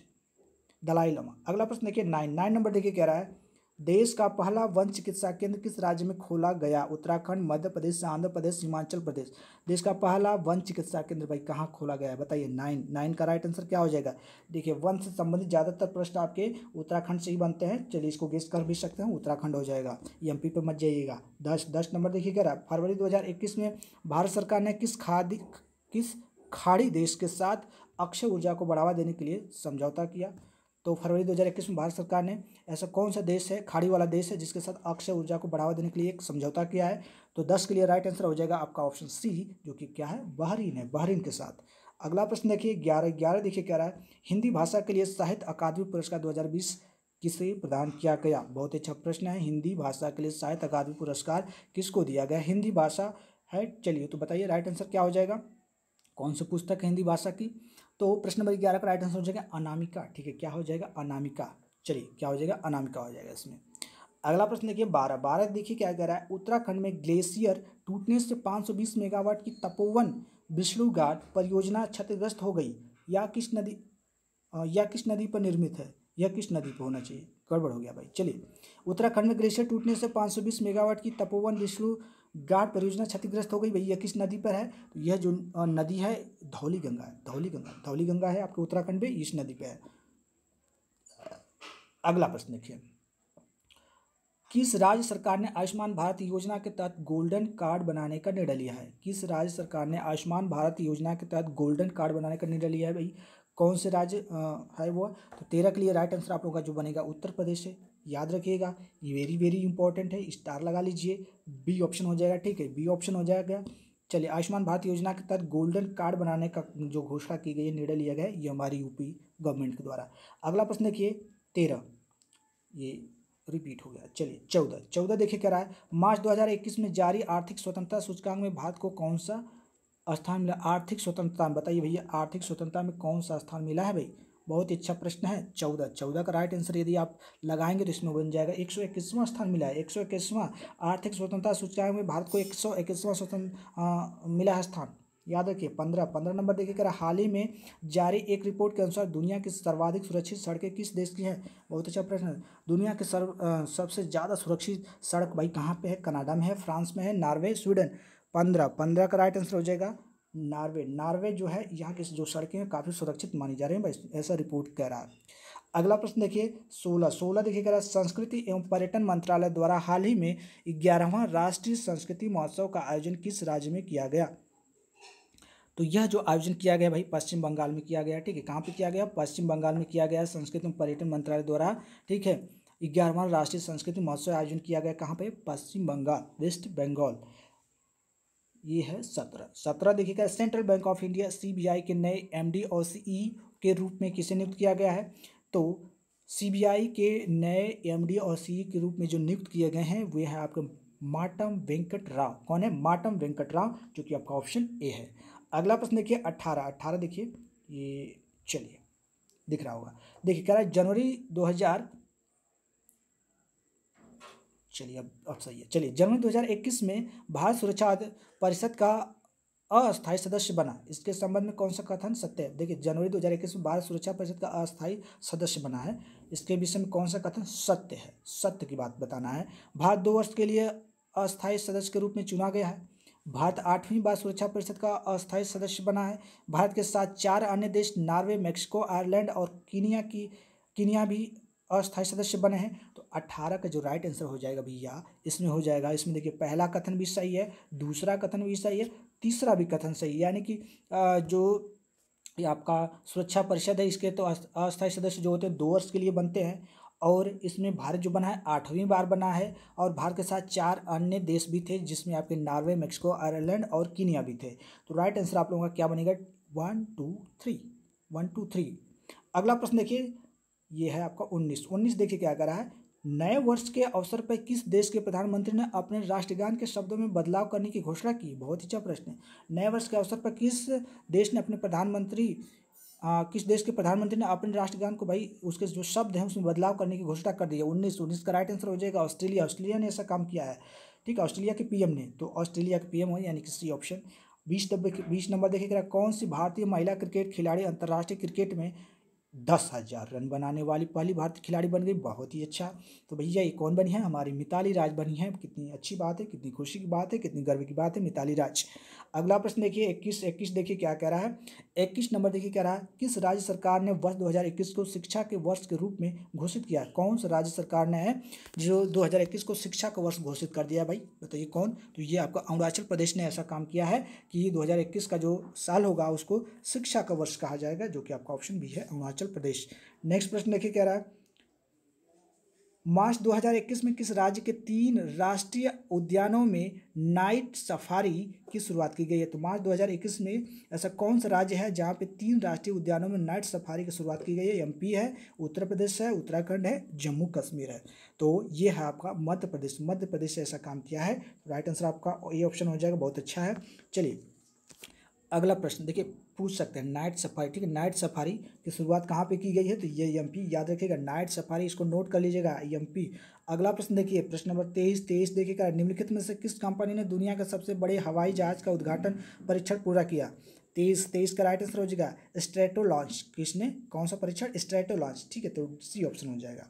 Dalai Lama अगला प्रश्न देखिए नाइन नाइन नंबर देखिए कह रहा है देश का पहला वन चिकित्सा केंद्र किस राज्य में खोला गया उत्तराखंड मध्य प्रदेश आंध्र प्रदेश हिमाचल प्रदेश देश का पहला वन चिकित्सा केंद्र भाई कहाँ खोला गया बताइए नाइन नाइन का राइट आंसर क्या हो जाएगा देखिए वन से संबंधित ज़्यादातर प्रश्न आपके उत्तराखंड से ही बनते हैं चलिए इसको गेस्ट कर भी सकते हैं उत्तराखंड हो जाएगा एम पी मत जाइएगा दस दस नंबर देखिए कह फरवरी दो में भारत सरकार ने किस खादी किस खाड़ी देश के साथ अक्षय ऊर्जा को बढ़ावा देने के लिए समझौता किया तो फरवरी 2021 में भारत सरकार ने ऐसा कौन सा देश है खाड़ी वाला देश है जिसके साथ अक्षय ऊर्जा को बढ़ावा देने के लिए एक समझौता किया है तो दस के लिए राइट आंसर हो जाएगा आपका ऑप्शन सी जो कि क्या है बहरीन है बहरीन के साथ अगला प्रश्न देखिए ग्यारह ग्यारह देखिए कह रहा है हिंदी भाषा के लिए साहित्य अकादमी पुरस्कार दो किसे प्रदान किया गया बहुत ही अच्छा प्रश्न है हिंदी भाषा के लिए साहित्य अकादमी पुरस्कार किसको दिया गया हिंदी भाषा है चलिए तो बताइए राइट आंसर क्या हो जाएगा कौन सी पुस्तक है हिंदी भाषा की तो प्रश्न नंबर ग्यारह का राइट आंसर हो जाएगा अनामिका ठीक है क्या हो जाएगा अनामिका चलिए क्या हो जाएगा अनामिका हो जाएगा इसमें अगला प्रश्न देखिए बारह बारह देखिए क्या कह रहा है उत्तराखंड में ग्लेशियर टूटने से 520 मेगावाट की तपोवन विष्णु घाट परियोजना क्षतिग्रस्त हो गई या किस नदी या किस नदी पर निर्मित है या किस नदी पर होना चाहिए गड़बड़ हो गया भाई चलिए उत्तराखंड में ग्लेशियर टूटने से 520 मेगावाट की तपोवन विष्णु गाट परियोजना क्षतिग्रस्त हो गई भाई यह किस नदी पर है तो यह जो नदी है धौली गंगा है धौली गंगा धौली गंगा है आपके उत्तराखंड में इस नदी पर है अगला प्रश्न देखिए किस राज्य सरकार ने आयुष्मान भारत योजना के तहत गोल्डन कार्ड बनाने का निर्णय लिया है किस राज्य सरकार ने आयुष्मान भारत योजना के तहत गोल्डन कार्ड बनाने का निर्णय लिया है भाई कौन से राज्य है वो तो तेरह के लिए राइट आंसर आप लोगों का जो बनेगा उत्तर प्रदेश है याद रखिएगा ये वेरी वेरी इंपॉर्टेंट है स्टार लगा लीजिए बी ऑप्शन हो जाएगा ठीक है बी ऑप्शन हो जाएगा चलिए आयुष्मान भारत योजना के तहत गोल्डन कार्ड बनाने का जो घोषणा की गई है निर्णय लिया गया है ये हमारी यूपी गवर्नमेंट के द्वारा अगला प्रश्न देखिए तेरह ये रिपीट हो गया चलिए चौदह चौदह देखिए कह रहा है मार्च 2021 में जारी आर्थिक स्वतंत्रता सूचकांक में भारत को कौन सा स्थान मिला आर्थिक स्वतंत्रता बताइए भैया आर्थिक स्वतंत्रता में कौन सा स्थान मिला है भाई बहुत ही अच्छा प्रश्न है चौदह चौदह का राइट आंसर यदि आप लगाएंगे तो इसमें बन जाएगा एक सौ इक्कीसवां स्थान मिला है एक सौ इक्कीसवां आर्थिक स्वतंत्रता सूचकांक में भारत को एक सौ इक्कीसवां स्वतंत्र मिला है स्थान याद रखिए पंद्रह पंद्रह नंबर देखिए कर हाल ही में जारी एक रिपोर्ट के अनुसार दुनिया की सर्वाधिक सुरक्षित सड़कें किस देश की हैं बहुत अच्छा प्रश्न है दुनिया के सर्व सबसे ज़्यादा सुरक्षित सड़क भाई कहाँ पे है कनाडा में है फ्रांस में है नॉर्वे स्वीडन पंद्रह पंद्रह का राइट आंसर हो जाएगा नार्वे नार्वे जो है यहाँ की जो सड़कें हैं काफ़ी सुरक्षित मानी जा रही हैं ऐसा रिपोर्ट कह रहा है अगला प्रश्न देखिए सोलह सोलह देखिए कह रहा है संस्कृति एवं पर्यटन मंत्रालय द्वारा हाल ही में ग्यारहवां राष्ट्रीय संस्कृति महोत्सव का आयोजन किस राज्य में किया गया तो यह जो आयोजन किया गया भाई पश्चिम बंगाल में किया गया ठीक है कहाँ पे किया गया पश्चिम बंगाल में किया गया संस्कृति एवं पर्यटन मंत्रालय द्वारा ठीक है ग्यारहवां राष्ट्रीय संस्कृति महोत्सव आयोजन किया गया कहाँ पे पश्चिम बंगाल वेस्ट बंगाल ये है सत्रह सत्रह देखिएगा Central Bank of India CBI के नए एमडी और सीई e के रूप में किसे नियुक्त किया गया है तो सीबीआई के नए एमडी और सीई e के रूप में जो नियुक्त किए गए हैं वे हैं आपके माटम वेंकट राव कौन है माटम वेंकट राव जो कि आपका ऑप्शन ए है अगला प्रश्न देखिए अट्ठारह अट्ठारह देखिए ये चलिए दिख रहा होगा देखिए कह रहा है जनवरी दो हज़ार चलिए अब अब सही है चलिए जनवरी 2021 में भारत सुरक्षा परिषद का अस्थायी सदस्य बना इसके संबंध में कौन सा कथन सत्य है देखिए जनवरी 2021 में भारत सुरक्षा परिषद का अस्थायी सदस्य बना है इसके विषय में कौन सा कथन सत्य है सत्य की बात बताना है भारत दो वर्ष के लिए अस्थायी सदस्य के रूप में चुना गया है भारत आठवीं बार सुरक्षा परिषद का अस्थायी सदस्य बना है भारत के साथ चार अन्य देश नार्वे मेक्सिको आयरलैंड और कीनिया की कीनिया भी अस्थायी सदस्य बने हैं तो अट्ठारह का जो राइट आंसर हो जाएगा भैया इसमें हो जाएगा इसमें देखिए पहला कथन भी सही है दूसरा कथन भी सही है तीसरा भी कथन सही है यानी कि जो ये आपका सुरक्षा परिषद है इसके तो अस्थायी सदस्य जो होते हैं दो वर्ष के लिए बनते हैं और इसमें भारत जो बना है आठवीं बार बना है और भारत के साथ चार अन्य देश भी थे जिसमें आपके नॉर्वे मेक्सिको आयरलैंड और कीनिया भी थे तो राइट आंसर आप लोगों का क्या बनेगा one two three one two three अगला प्रश्न देखिए ये है आपका उन्नीस उन्नीस देखिए क्या कह रहा है नए वर्ष के अवसर पर किस देश के प्रधानमंत्री ने अपने राष्ट्रगान के शब्दों में बदलाव करने की घोषणा की बहुत ही अच्छा प्रश्न है नए वर्ष के अवसर पर किस देश ने अपने प्रधानमंत्री किस देश के प्रधानमंत्री ने अपने राष्ट्रगान को भाई उसके जो शब्द हैं उसमें बदलाव करने की घोषणा कर दी है उन्नीस उन्नीस का राइट आंसर हो जाएगा ऑस्ट्रेलिया ऑस्ट्रेलिया ने ऐसा काम किया है ठीक है ऑस्ट्रेलिया के पीएम ने तो ऑस्ट्रेलिया के पीएम हो यानी कि सी ऑप्शन बीस नंबर बीस नंबर देखिए कौन सी भारतीय महिला क्रिकेट खिलाड़ी अंतर्राष्ट्रीय क्रिकेट में दस हज़ार रन बनाने वाली पहली भारतीय खिलाड़ी बन गई बहुत ही अच्छा तो भैया ये कौन बनी है हमारी मिताली राज बनी है कितनी अच्छी बात है कितनी खुशी की बात है कितनी गर्व की बात है मिताली राज अगला प्रश्न देखिए इक्कीस इक्कीस देखिए क्या कह रहा है इक्कीस नंबर देखिए कह रहा है किस राज्य सरकार ने वर्ष 2021 को शिक्षा के वर्ष के रूप में घोषित किया कौन सा राज्य सरकार ने है जो दो को शिक्षा का वर्ष घोषित कर दिया भाई बताइए कौन तो ये आपका अरुणाचल प्रदेश ने ऐसा काम किया है कि दो का जो साल होगा उसको शिक्षा का वर्ष कहा जाएगा जो कि आपका ऑप्शन भी है अरुणाचल हिमाचल प्रदेश नेक्स्ट प्रश्न देखिए कह रहा है मार्च 2021 में किस राज्य के तीन राष्ट्रीय उद्यानों में नाइट सफारी की शुरुआत की गई है तो मार्च 2021 में ऐसा कौन सा राज्य है जहां पे तीन राष्ट्रीय उद्यानों में नाइट सफारी की शुरुआत की गई है एमपी है उत्तर प्रदेश है उत्तराखंड है जम्मू कश्मीर है तो ये है आपका मध्य प्रदेश मध्य प्रदेश से ऐसा काम किया है राइट तो आंसर आपका ये ऑप्शन हो जाएगा बहुत अच्छा है चलिए अगला प्रश्न देखिए पूछ सकते हैं नाइट सफारी ठीक है नाइट सफारी की शुरुआत कहाँ पे की गई है तो ये एम e पी याद रखिएगा नाइट सफारी इसको नोट कर लीजिएगा एम e पी अगला प्रश्न देखिए प्रश्न नंबर तेईस तेईस देखिएगा निम्नलिखित में से किस कंपनी ने दुनिया के सबसे बड़े हवाई जहाज का उद्घाटन परीक्षण पूरा किया तेईस तेईस का राइट आंसर हो जाएगा स्ट्रेटो लॉन्च किसने कौन सा परीक्षण स्ट्रेटो लॉन्च ठीक है तो सी ऑप्शन हो जाएगा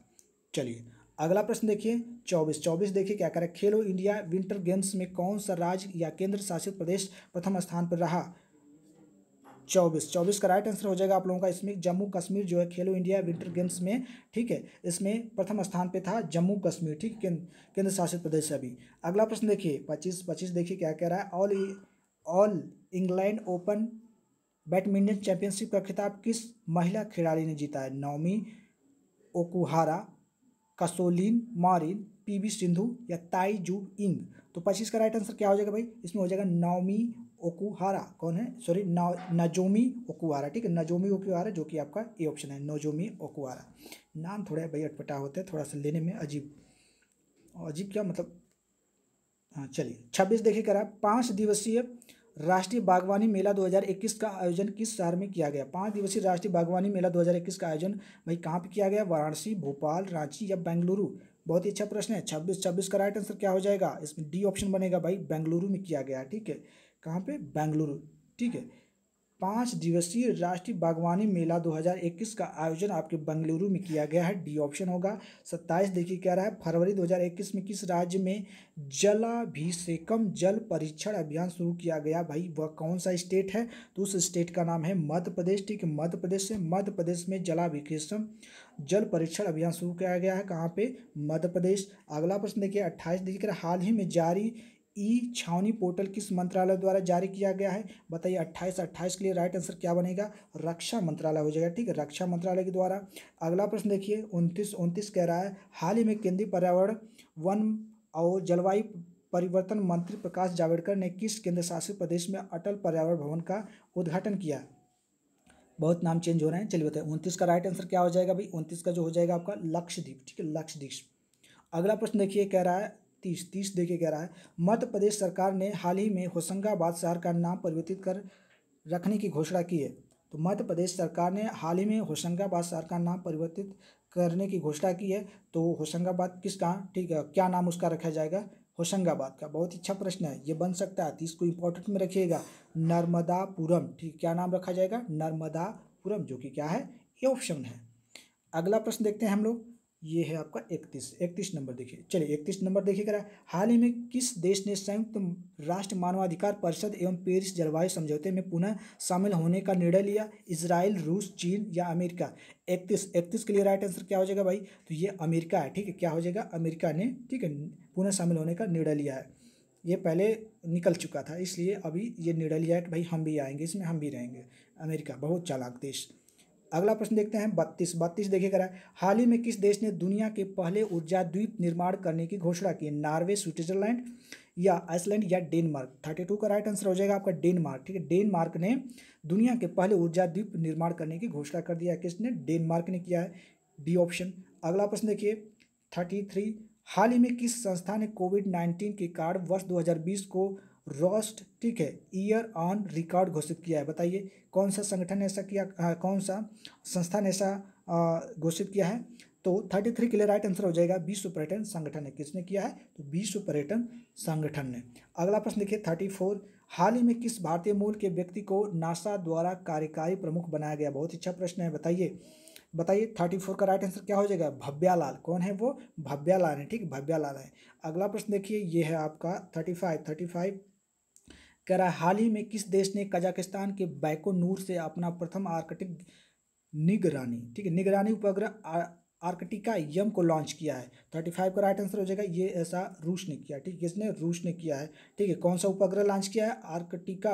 चलिए अगला प्रश्न देखिए चौबीस चौबीस देखिए क्या करें खेलो इंडिया विंटर गेम्स में कौन सा राज्य या केंद्र शासित प्रदेश प्रथम स्थान पर रहा चौबीस चौबीस का राइट आंसर हो जाएगा आप लोगों का इसमें जम्मू कश्मीर जो है खेलो इंडिया विंटर गेम्स में ठीक है इसमें प्रथम स्थान पे था जम्मू कश्मीर ठीक केंद्र शासित प्रदेश अभी अगला प्रश्न देखिए पच्चीस पच्चीस देखिए क्या कह रहा है all all England open badminton championship का खिताब किस महिला खिलाड़ी ने जीता है नौमी Okuhara Carolina Marin P Sindhu या ताई जू इंग तो पच्चीस का राइट आंसर क्या हो जाएगा भाई इसमें हो जाएगा नौमी ओकुहारा कौन है सॉरी नजोमी ओकुहारा ठीक है नजोमी ओकुहारा जो कि आपका ए ऑप्शन है नोजोमी ओकुहारा नाम थोड़ा भाई अटपटा होता है थोड़ा सा लेने में अजीब अजीब क्या मतलब हाँ चलिए छब्बीस देखिए करा पाँच दिवसीय राष्ट्रीय बागवानी मेला 2021 का आयोजन किस शहर में किया गया पाँच दिवसीय राष्ट्रीय बागवानी मेला 2021 का आयोजन भाई कहाँ पे किया गया वाराणसी भोपाल रांची या बेंगलुरु बहुत ही अच्छा प्रश्न है छब्बीस छब्बीस का राइट आंसर क्या हो जाएगा इसमें डी ऑप्शन बनेगा भाई बेंगलुरु में किया गया ठीक है कहाँ पे बेंगलुरु ठीक है पाँच दिवसीय राष्ट्रीय बागवानी मेला 2021 का आयोजन आपके बेंगलुरु में किया गया है डी ऑप्शन होगा सत्ताईस देखिए कह रहा है फरवरी 2021 में किस राज्य में जलाभिषेकम जल परीक्षण अभियान शुरू किया गया भाई वह कौन सा स्टेट है तो उस स्टेट का नाम है मध्य प्रदेश ठीक है मध्य प्रदेश से मध्य प्रदेश में जलाभिषेकम जल परीक्षण अभियान शुरू किया गया है कहाँ पे मध्य प्रदेश अगला प्रश्न देखिए अट्ठाईस देखिए हाल ही में जारी ई छावनी पोर्टल किस मंत्रालय द्वारा जारी किया गया है बताइए अट्ठाईस अट्ठाईस के लिए राइट आंसर क्या बनेगा रक्षा मंत्रालय हो जाएगा ठीक है रक्षा मंत्रालय के द्वारा अगला प्रश्न देखिए उनतीस उनतीस कह रहा है हाल ही में केंद्रीय पर्यावरण वन और जलवायु परिवर्तन मंत्री प्रकाश जावड़ेकर ने किस केंद्र शासित प्रदेश में अटल पर्यावरण भवन का उद्घाटन किया बहुत नाम चेंज हो रहे हैं चलिए बताएं उनतीस का राइट आंसर क्या हो जाएगा भाई उनतीस का जो हो जाएगा आपका लक्षद्वीप ठीक है लक्षद्वीप अगला प्रश्न देखिए कह रहा है तीस तीस देखे कह रहा है मध्य प्रदेश सरकार ने हाल ही में होशंगाबाद शहर का नाम परिवर्तित कर रखने की घोषणा की है तो मध्य प्रदेश सरकार ने हाल ही में होशंगाबाद शहर का नाम परिवर्तित करने की घोषणा की है तो होशंगाबाद किसका ठीक है क्या नाम उसका रखा जाएगा होशंगाबाद का बहुत अच्छा प्रश्न है ये बन सकता है तो इसको इम्पोर्टेंट में रखिएगा नर्मदापुरम ठीक क्या नाम रखा जाएगा नर्मदापुरम जो कि क्या है ये ऑप्शन है अगला प्रश्न देखते हैं हम लोग ये है आपका इकतीस इकतीस नंबर देखिए चलिए इकतीस नंबर देखिए करा हाल ही में किस देश ने संयुक्त राष्ट्र मानवाधिकार परिषद एवं पेरिस जलवायु समझौते में पुनः शामिल होने का निर्णय लिया इसराइल रूस चीन या अमेरिका इकतीस इकतीस के लिए राइट आंसर क्या हो जाएगा भाई तो ये अमेरिका है ठीक है क्या हो जाएगा अमेरिका ने ठीक है पुनः शामिल होने का निर्णय लिया है ये पहले निकल चुका था इसलिए अभी ये निर्णय लिया है कि भाई हम भी आएंगे इसमें हम भी रहेंगे अमेरिका बहुत चालाक देश अगला प्रश्न देखते हैं बत्तीस बत्तीस देखिए करा हाल ही में किस देश ने दुनिया के पहले ऊर्जा द्वीप निर्माण करने की घोषणा की नॉर्वे स्विट्जरलैंड या आइसलैंड या डेनमार्क थर्टी टू का राइट आंसर हो जाएगा आपका डेनमार्क ठीक है डेनमार्क ने दुनिया के पहले ऊर्जा द्वीप निर्माण करने की घोषणा कर दिया किसने डेनमार्क ने किया है डी ऑप्शन अगला प्रश्न देखिए थर्टी थ्री हाल ही में किस संस्था ने कोविड नाइन्टीन के कारण वर्ष बीस को रॉस्ट ठीक है ईयर ऑन रिकॉर्ड घोषित किया है बताइए कौन सा संगठन ऐसा किया आ, कौन सा संस्था ने ऐसा घोषित किया है तो थर्टी थ्री के लिए राइट आंसर हो जाएगा विश्व पर्यटन संगठन ने किसने किया है तो विश्व पर्यटन संगठन ने अगला प्रश्न देखिए थर्टी फोर हाल ही में किस भारतीय मूल के व्यक्ति को नासा द्वारा कार्यकारी प्रमुख बनाया गया बहुत अच्छा प्रश्न है बताइए बताइए थर्टी फोर का राइट आंसर क्या हो जाएगा भव्यालाल कौन है वो भव्यालाल है ठीक भव्यालाल है अगला प्रश्न देखिए ये है आपका थर्टी फाइव थर्टी फाइव कह रहा है हाल ही में किस देश ने कजाकिस्तान के बैकोनूर से अपना प्रथम आर्कटिक निगरानी ठीक है निगरानी उपग्रह आर्कटिका यम को लॉन्च किया है थर्टी फाइव का राइट आंसर हो जाएगा ये ऐसा रूस ने किया ठीक किसने रूस ने किया है ठीक है कौन सा उपग्रह लॉन्च किया है आर्कटिका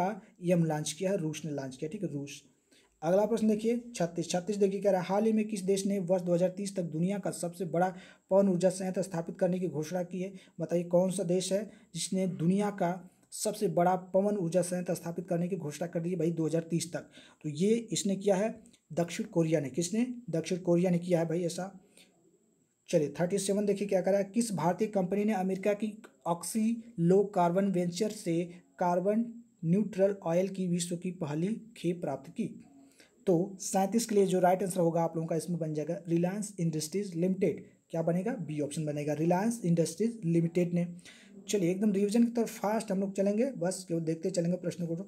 यम लॉन्च किया है रूस ने लॉन्च किया ठीक है रूस अगला प्रश्न देखिए छत्तीस छत्तीस देखिए कह रहा है हाल ही में किस देश ने वर्ष 2030 तक दुनिया का सबसे बड़ा पवन ऊर्जा संयंत्र स्थापित करने की घोषणा की है बताइए कौन सा देश है जिसने दुनिया का सबसे बड़ा पवन ऊर्जा संयंत्र स्थापित करने की घोषणा कर दी है भाई 2030 तक तो ये इसने किया है दक्षिण कोरिया ने किसने दक्षिण कोरिया ने किया है भाई ऐसा चलिए थर्टी सेवन देखिए क्या करा है किस भारतीय कंपनी ने अमेरिका की ऑक्सी लो कार्बन वेंचर से कार्बन न्यूट्रल ऑयल की विश्व की पहली खेप प्राप्त की तो सैंतीस के लिए जो राइट आंसर होगा आप लोगों का इसमें बन जाएगा रिलायंस इंडस्ट्रीज लिमिटेड क्या बनेगा बी ऑप्शन बनेगा रिलायंस इंडस्ट्रीज लिमिटेड ने चलिए एकदम रिविजन की तरफ फास्ट हम लोग चलेंगे बस जो देखते चलेंगे प्रश्न को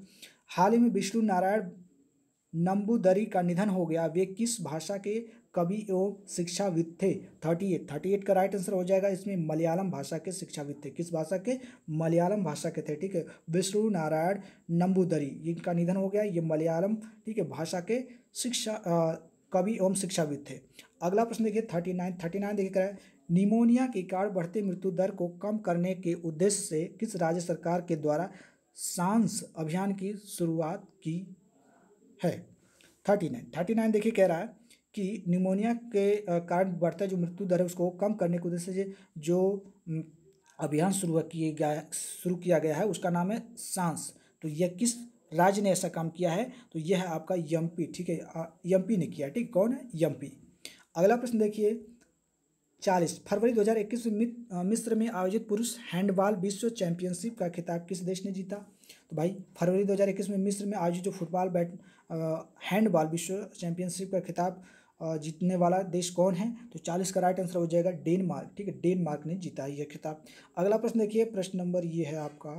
हाल ही में विष्णु नारायण नंबूदरी का निधन हो गया वे किस भाषा के कवि एवं शिक्षाविद थे थर्टी एट थर्टी एट का राइट आंसर हो जाएगा इसमें मलयालम भाषा के शिक्षाविद थे किस भाषा के मलयालम भाषा के थे ठीक है विष्णु नारायण नंबूदरी इनका निधन हो गया ये मलयालम ठीक है भाषा के शिक्षा कवि एवं शिक्षाविद थे अगला प्रश्न देखिए थर्टी नाइन थर्टी नाइन देखिए निमोनिया के कारण बढ़ते मृत्यु दर को कम करने के उद्देश्य से किस राज्य सरकार के द्वारा सांस अभियान की शुरुआत की है थर्टी नाइन थर्टी नाइन देखिए कह रहा है कि निमोनिया के कारण बढ़ता जो मृत्यु दर है उसको कम करने के उद्देश्य से जो अभियान शुरू किए गया शुरू किया गया है उसका नाम है सांस तो यह किस राज्य ने ऐसा काम किया है तो यह है आपका यमपी ठीक है यमपी ने किया ठीक कौन है यमपी अगला प्रश्न देखिए चालीस फरवरी 2021 में मिस्र में आयोजित पुरुष हैंडबॉल विश्व चैंपियनशिप का खिताब किस देश ने जीता तो भाई फरवरी 2021 में मिस्र में आयोजित जो फुटबॉल बैट हैंडबॉल विश्व चैंपियनशिप का खिताब जीतने वाला देश कौन है तो चालीस का राइट आंसर हो जाएगा डेनमार्क ठीक है डेनमार्क ने जीता यह खिताब अगला प्रश्न देखिए प्रश्न नंबर ये है आपका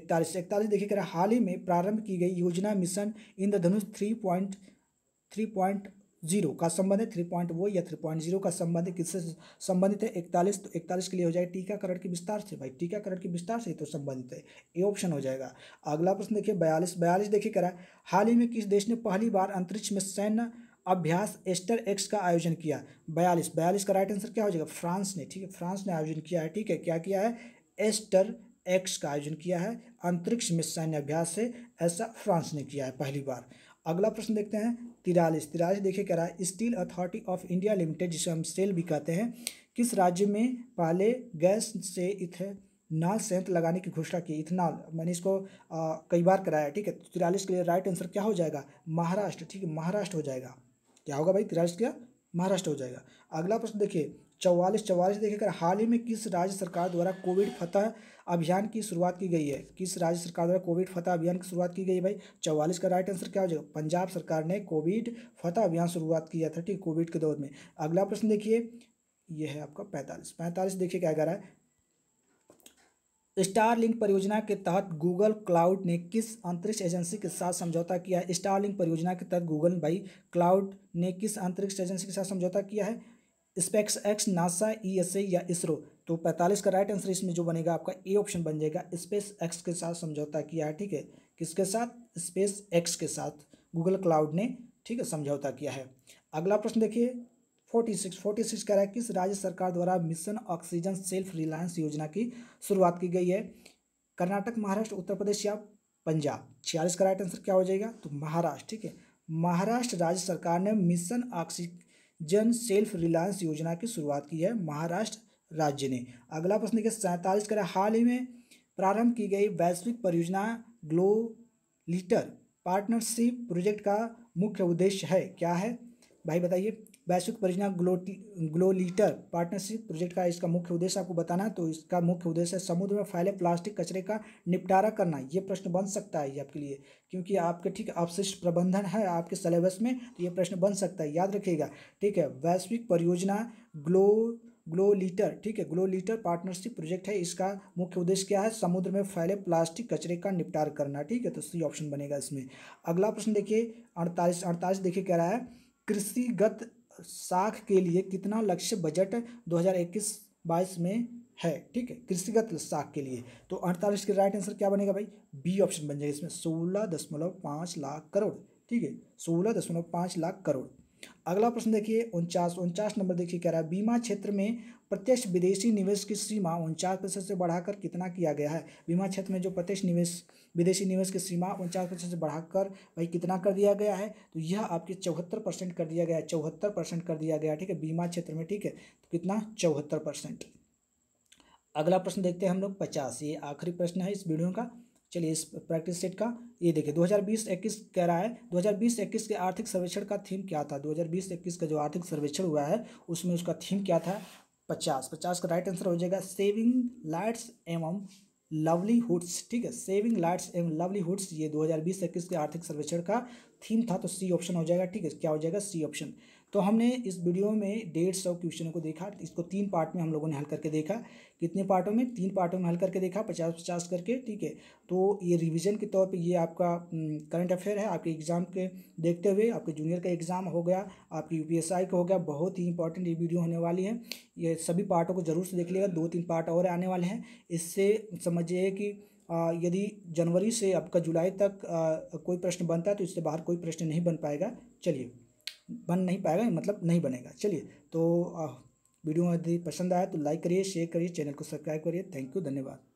इकतालीस इकतालीस देखिए कह रहा हाल ही में प्रारंभ की गई योजना mission Indradhanush three point three point zero का संबंध है थ्री पॉइंट वो या थ्री पॉइंट जीरो का संबंध किससे संबंधित है इकतालीस तो इकतालीस के लिए हो जाएगा टीकाकरण के विस्तार से भाई टीकाकरण के विस्तार से तो संबंधित है ये ऑप्शन हो जाएगा अगला प्रश्न देखिए बयालीस बयालीस देखिए करा हाल ही में किस देश ने पहली बार अंतरिक्ष में सैन्य अभ्यास एस्टर एक्स का आयोजन किया बयालीस बयालीस का राइट आंसर क्या हो जाएगा फ्रांस ने ठीक है फ्रांस ने आयोजन किया है ठीक है क्या किया है एस्टर एक्स का आयोजन किया है अंतरिक्ष में सैन्य अभ्यास से ऐसा फ्रांस ने किया है पहली बार अगला प्रश्न देखते हैं तिरालीस तिरालीस देखिए कह रहा है Steel Authority of India Limited जिसे हम सेल भी कहते हैं किस राज्य में पहले गैस से इथेनॉल संयंत्र लगाने की घोषणा की इथेनॉल मैंने इसको आ, कई बार कराया ठीक है तिरालीस के लिए राइट आंसर क्या हो जाएगा महाराष्ट्र ठीक है महाराष्ट्र हो जाएगा क्या होगा भाई तिरालीस क्या महाराष्ट्र हो जाएगा अगला प्रश्न देखिए चौवालीस चौवालीस देखिएगा हाल ही में किस राज्य सरकार द्वारा कोविड फतह अभियान की शुरुआत की गई है किस राज्य सरकार द्वारा कोविड फतह अभियान की शुरुआत की गई भाई चौवालीस का राइट आंसर क्या हो जाएगा पंजाब सरकार ने कोविड फतह अभियान शुरुआत किया था ठीक कोविड के दौर में अगला प्रश्न देखिए यह है आपका पैंतालीस पैंतालीस देखिए क्या कह रहा है स्टारलिंक परियोजना के तहत गूगल क्लाउड ने किस अंतरिक्ष एजेंसी के साथ समझौता किया है स्टारलिंक परियोजना के तहत गूगल भाई क्लाउड ने किस अंतरिक्ष एजेंसी के साथ समझौता किया है स्पेक्स एक्स नासा ए या इसरो तो 45 का राइट आंसर इसमें जो बनेगा आपका ए ऑप्शन बन जाएगा स्पेस एक्स के साथ समझौता किया है ठीक है किसके साथ स्पेस एक्स के साथ गूगल क्लाउड ने ठीक है समझौता किया है अगला प्रश्न देखिए फोर्टी सिक्स फोर्टी सिक्स कह रहा है किस राज्य सरकार द्वारा मिशन ऑक्सीजन सेल्फ रिलायंस योजना की शुरुआत की गई है कर्नाटक महाराष्ट्र उत्तर प्रदेश या पंजाब छियालीस का राइट आंसर क्या हो जाएगा तो महाराष्ट्र ठीक है महाराष्ट्र राज्य सरकार ने mission oxygen self reliance योजना की शुरुआत की है महाराष्ट्र राज्य ने अगला प्रश्न देखिए सैंतालीस करें हाल ही में प्रारंभ की गई वैश्विक परियोजना ग्लो लीटर पार्टनरशिप प्रोजेक्ट का मुख्य उद्देश्य है क्या है भाई बताइए वैश्विक परियोजना ग्लोटी ग्लोलीटर पार्टनरशिप प्रोजेक्ट का इसका मुख्य उद्देश्य आपको बताना है तो इसका मुख्य उद्देश्य है समुद्र में फैले प्लास्टिक कचरे का निपटारा करना ये प्रश्न बन सकता है आपके लिए क्योंकि आपके ठीक अपशिष्ट प्रबंधन है आपके सिलेबस में तो ये प्रश्न बन सकता है याद रखिएगा ठीक है वैश्विक परियोजना ग्लो ग्लो लीटर ठीक है ग्लो लीटर पार्टनरशिप प्रोजेक्ट है इसका मुख्य उद्देश्य क्या है समुद्र में फैले प्लास्टिक कचरे का निपटार करना ठीक है तो सी ऑप्शन बनेगा इसमें अगला प्रश्न देखिए अड़तालीस अड़तालीस देखिए कह रहा है कृषिगत साख के लिए कितना लक्ष्य बजट 2021-22 में है ठीक है कृषिगत साख के लिए तो अड़तालीस के राइट आंसर क्या बनेगा भाई बी ऑप्शन बन जाएगा इसमें सोलह दशमलव पाँच लाख करोड़ ठीक है सोलह दशमलव पाँच लाख करोड़ अगला प्रश्न देखिए उनचास उनचास नंबर देखिए कह रहा है बीमा क्षेत्र में प्रत्यक्ष विदेशी निवेश की सीमा उनचास प्रतिशत से बढ़ाकर कितना किया गया है बीमा क्षेत्र में जो प्रत्यक्ष निवेश विदेशी निवेश की सीमा उनचास प्रतिशत से बढ़ाकर भाई कितना कर दिया गया है तो यह आपके चौहत्तर परसेंट कर दिया गया है चौहत्तर परसेंट कर दिया गया ठीक है बीमा क्षेत्र में ठीक है तो कितना चौहत्तर परसेंट अगला प्रश्न देखते हैं हम लोग पचास ये आखिरी प्रश्न है इस वीडियो का चलिए इस प्रैक्टिस सेट का ये देखिए 2020-21 कह रहा है 2020-21 के आर्थिक सर्वेक्षण का थीम क्या था 2020-21 का जो आर्थिक सर्वेक्षण हुआ है उसमें उसका थीम क्या था पचास पचास का राइट आंसर हो जाएगा सेविंग लाइट्स एवं लवली हुड्स ठीक है सेविंग लाइट्स एवं लवली हुड्स ये 2020-21 के आर्थिक सर्वेक्षण का थीम था तो सी ऑप्शन हो जाएगा ठीक है क्या हो जाएगा सी ऑप्शन तो हमने इस वीडियो में डेढ़ सौ क्वेश्चनों को देखा इसको तीन पार्ट में हम लोगों ने हल करके देखा कितने पार्टों में तीन पार्टों में हल करके देखा पचास पचास करके ठीक है तो ये रिविज़न के तौर पे ये आपका करंट अफेयर है आपके एग्ज़ाम के देखते हुए आपके जूनियर का एग्ज़ाम हो गया आपकी यू का हो गया बहुत ही इंपॉर्टेंट ये वीडियो होने वाली है ये सभी पार्टों को ज़रूर से देख लिएगा दो तीन पार्ट और आने वाले हैं इससे समझिए कि यदि जनवरी से आपका जुलाई तक कोई प्रश्न बनता है तो इससे बाहर कोई प्रश्न नहीं बन पाएगा चलिए बन नहीं पाएगा मतलब नहीं बनेगा चलिए तो वीडियो में यदि पसंद आया तो लाइक करिए शेयर करिए चैनल को सब्सक्राइब करिए थैंक यू धन्यवाद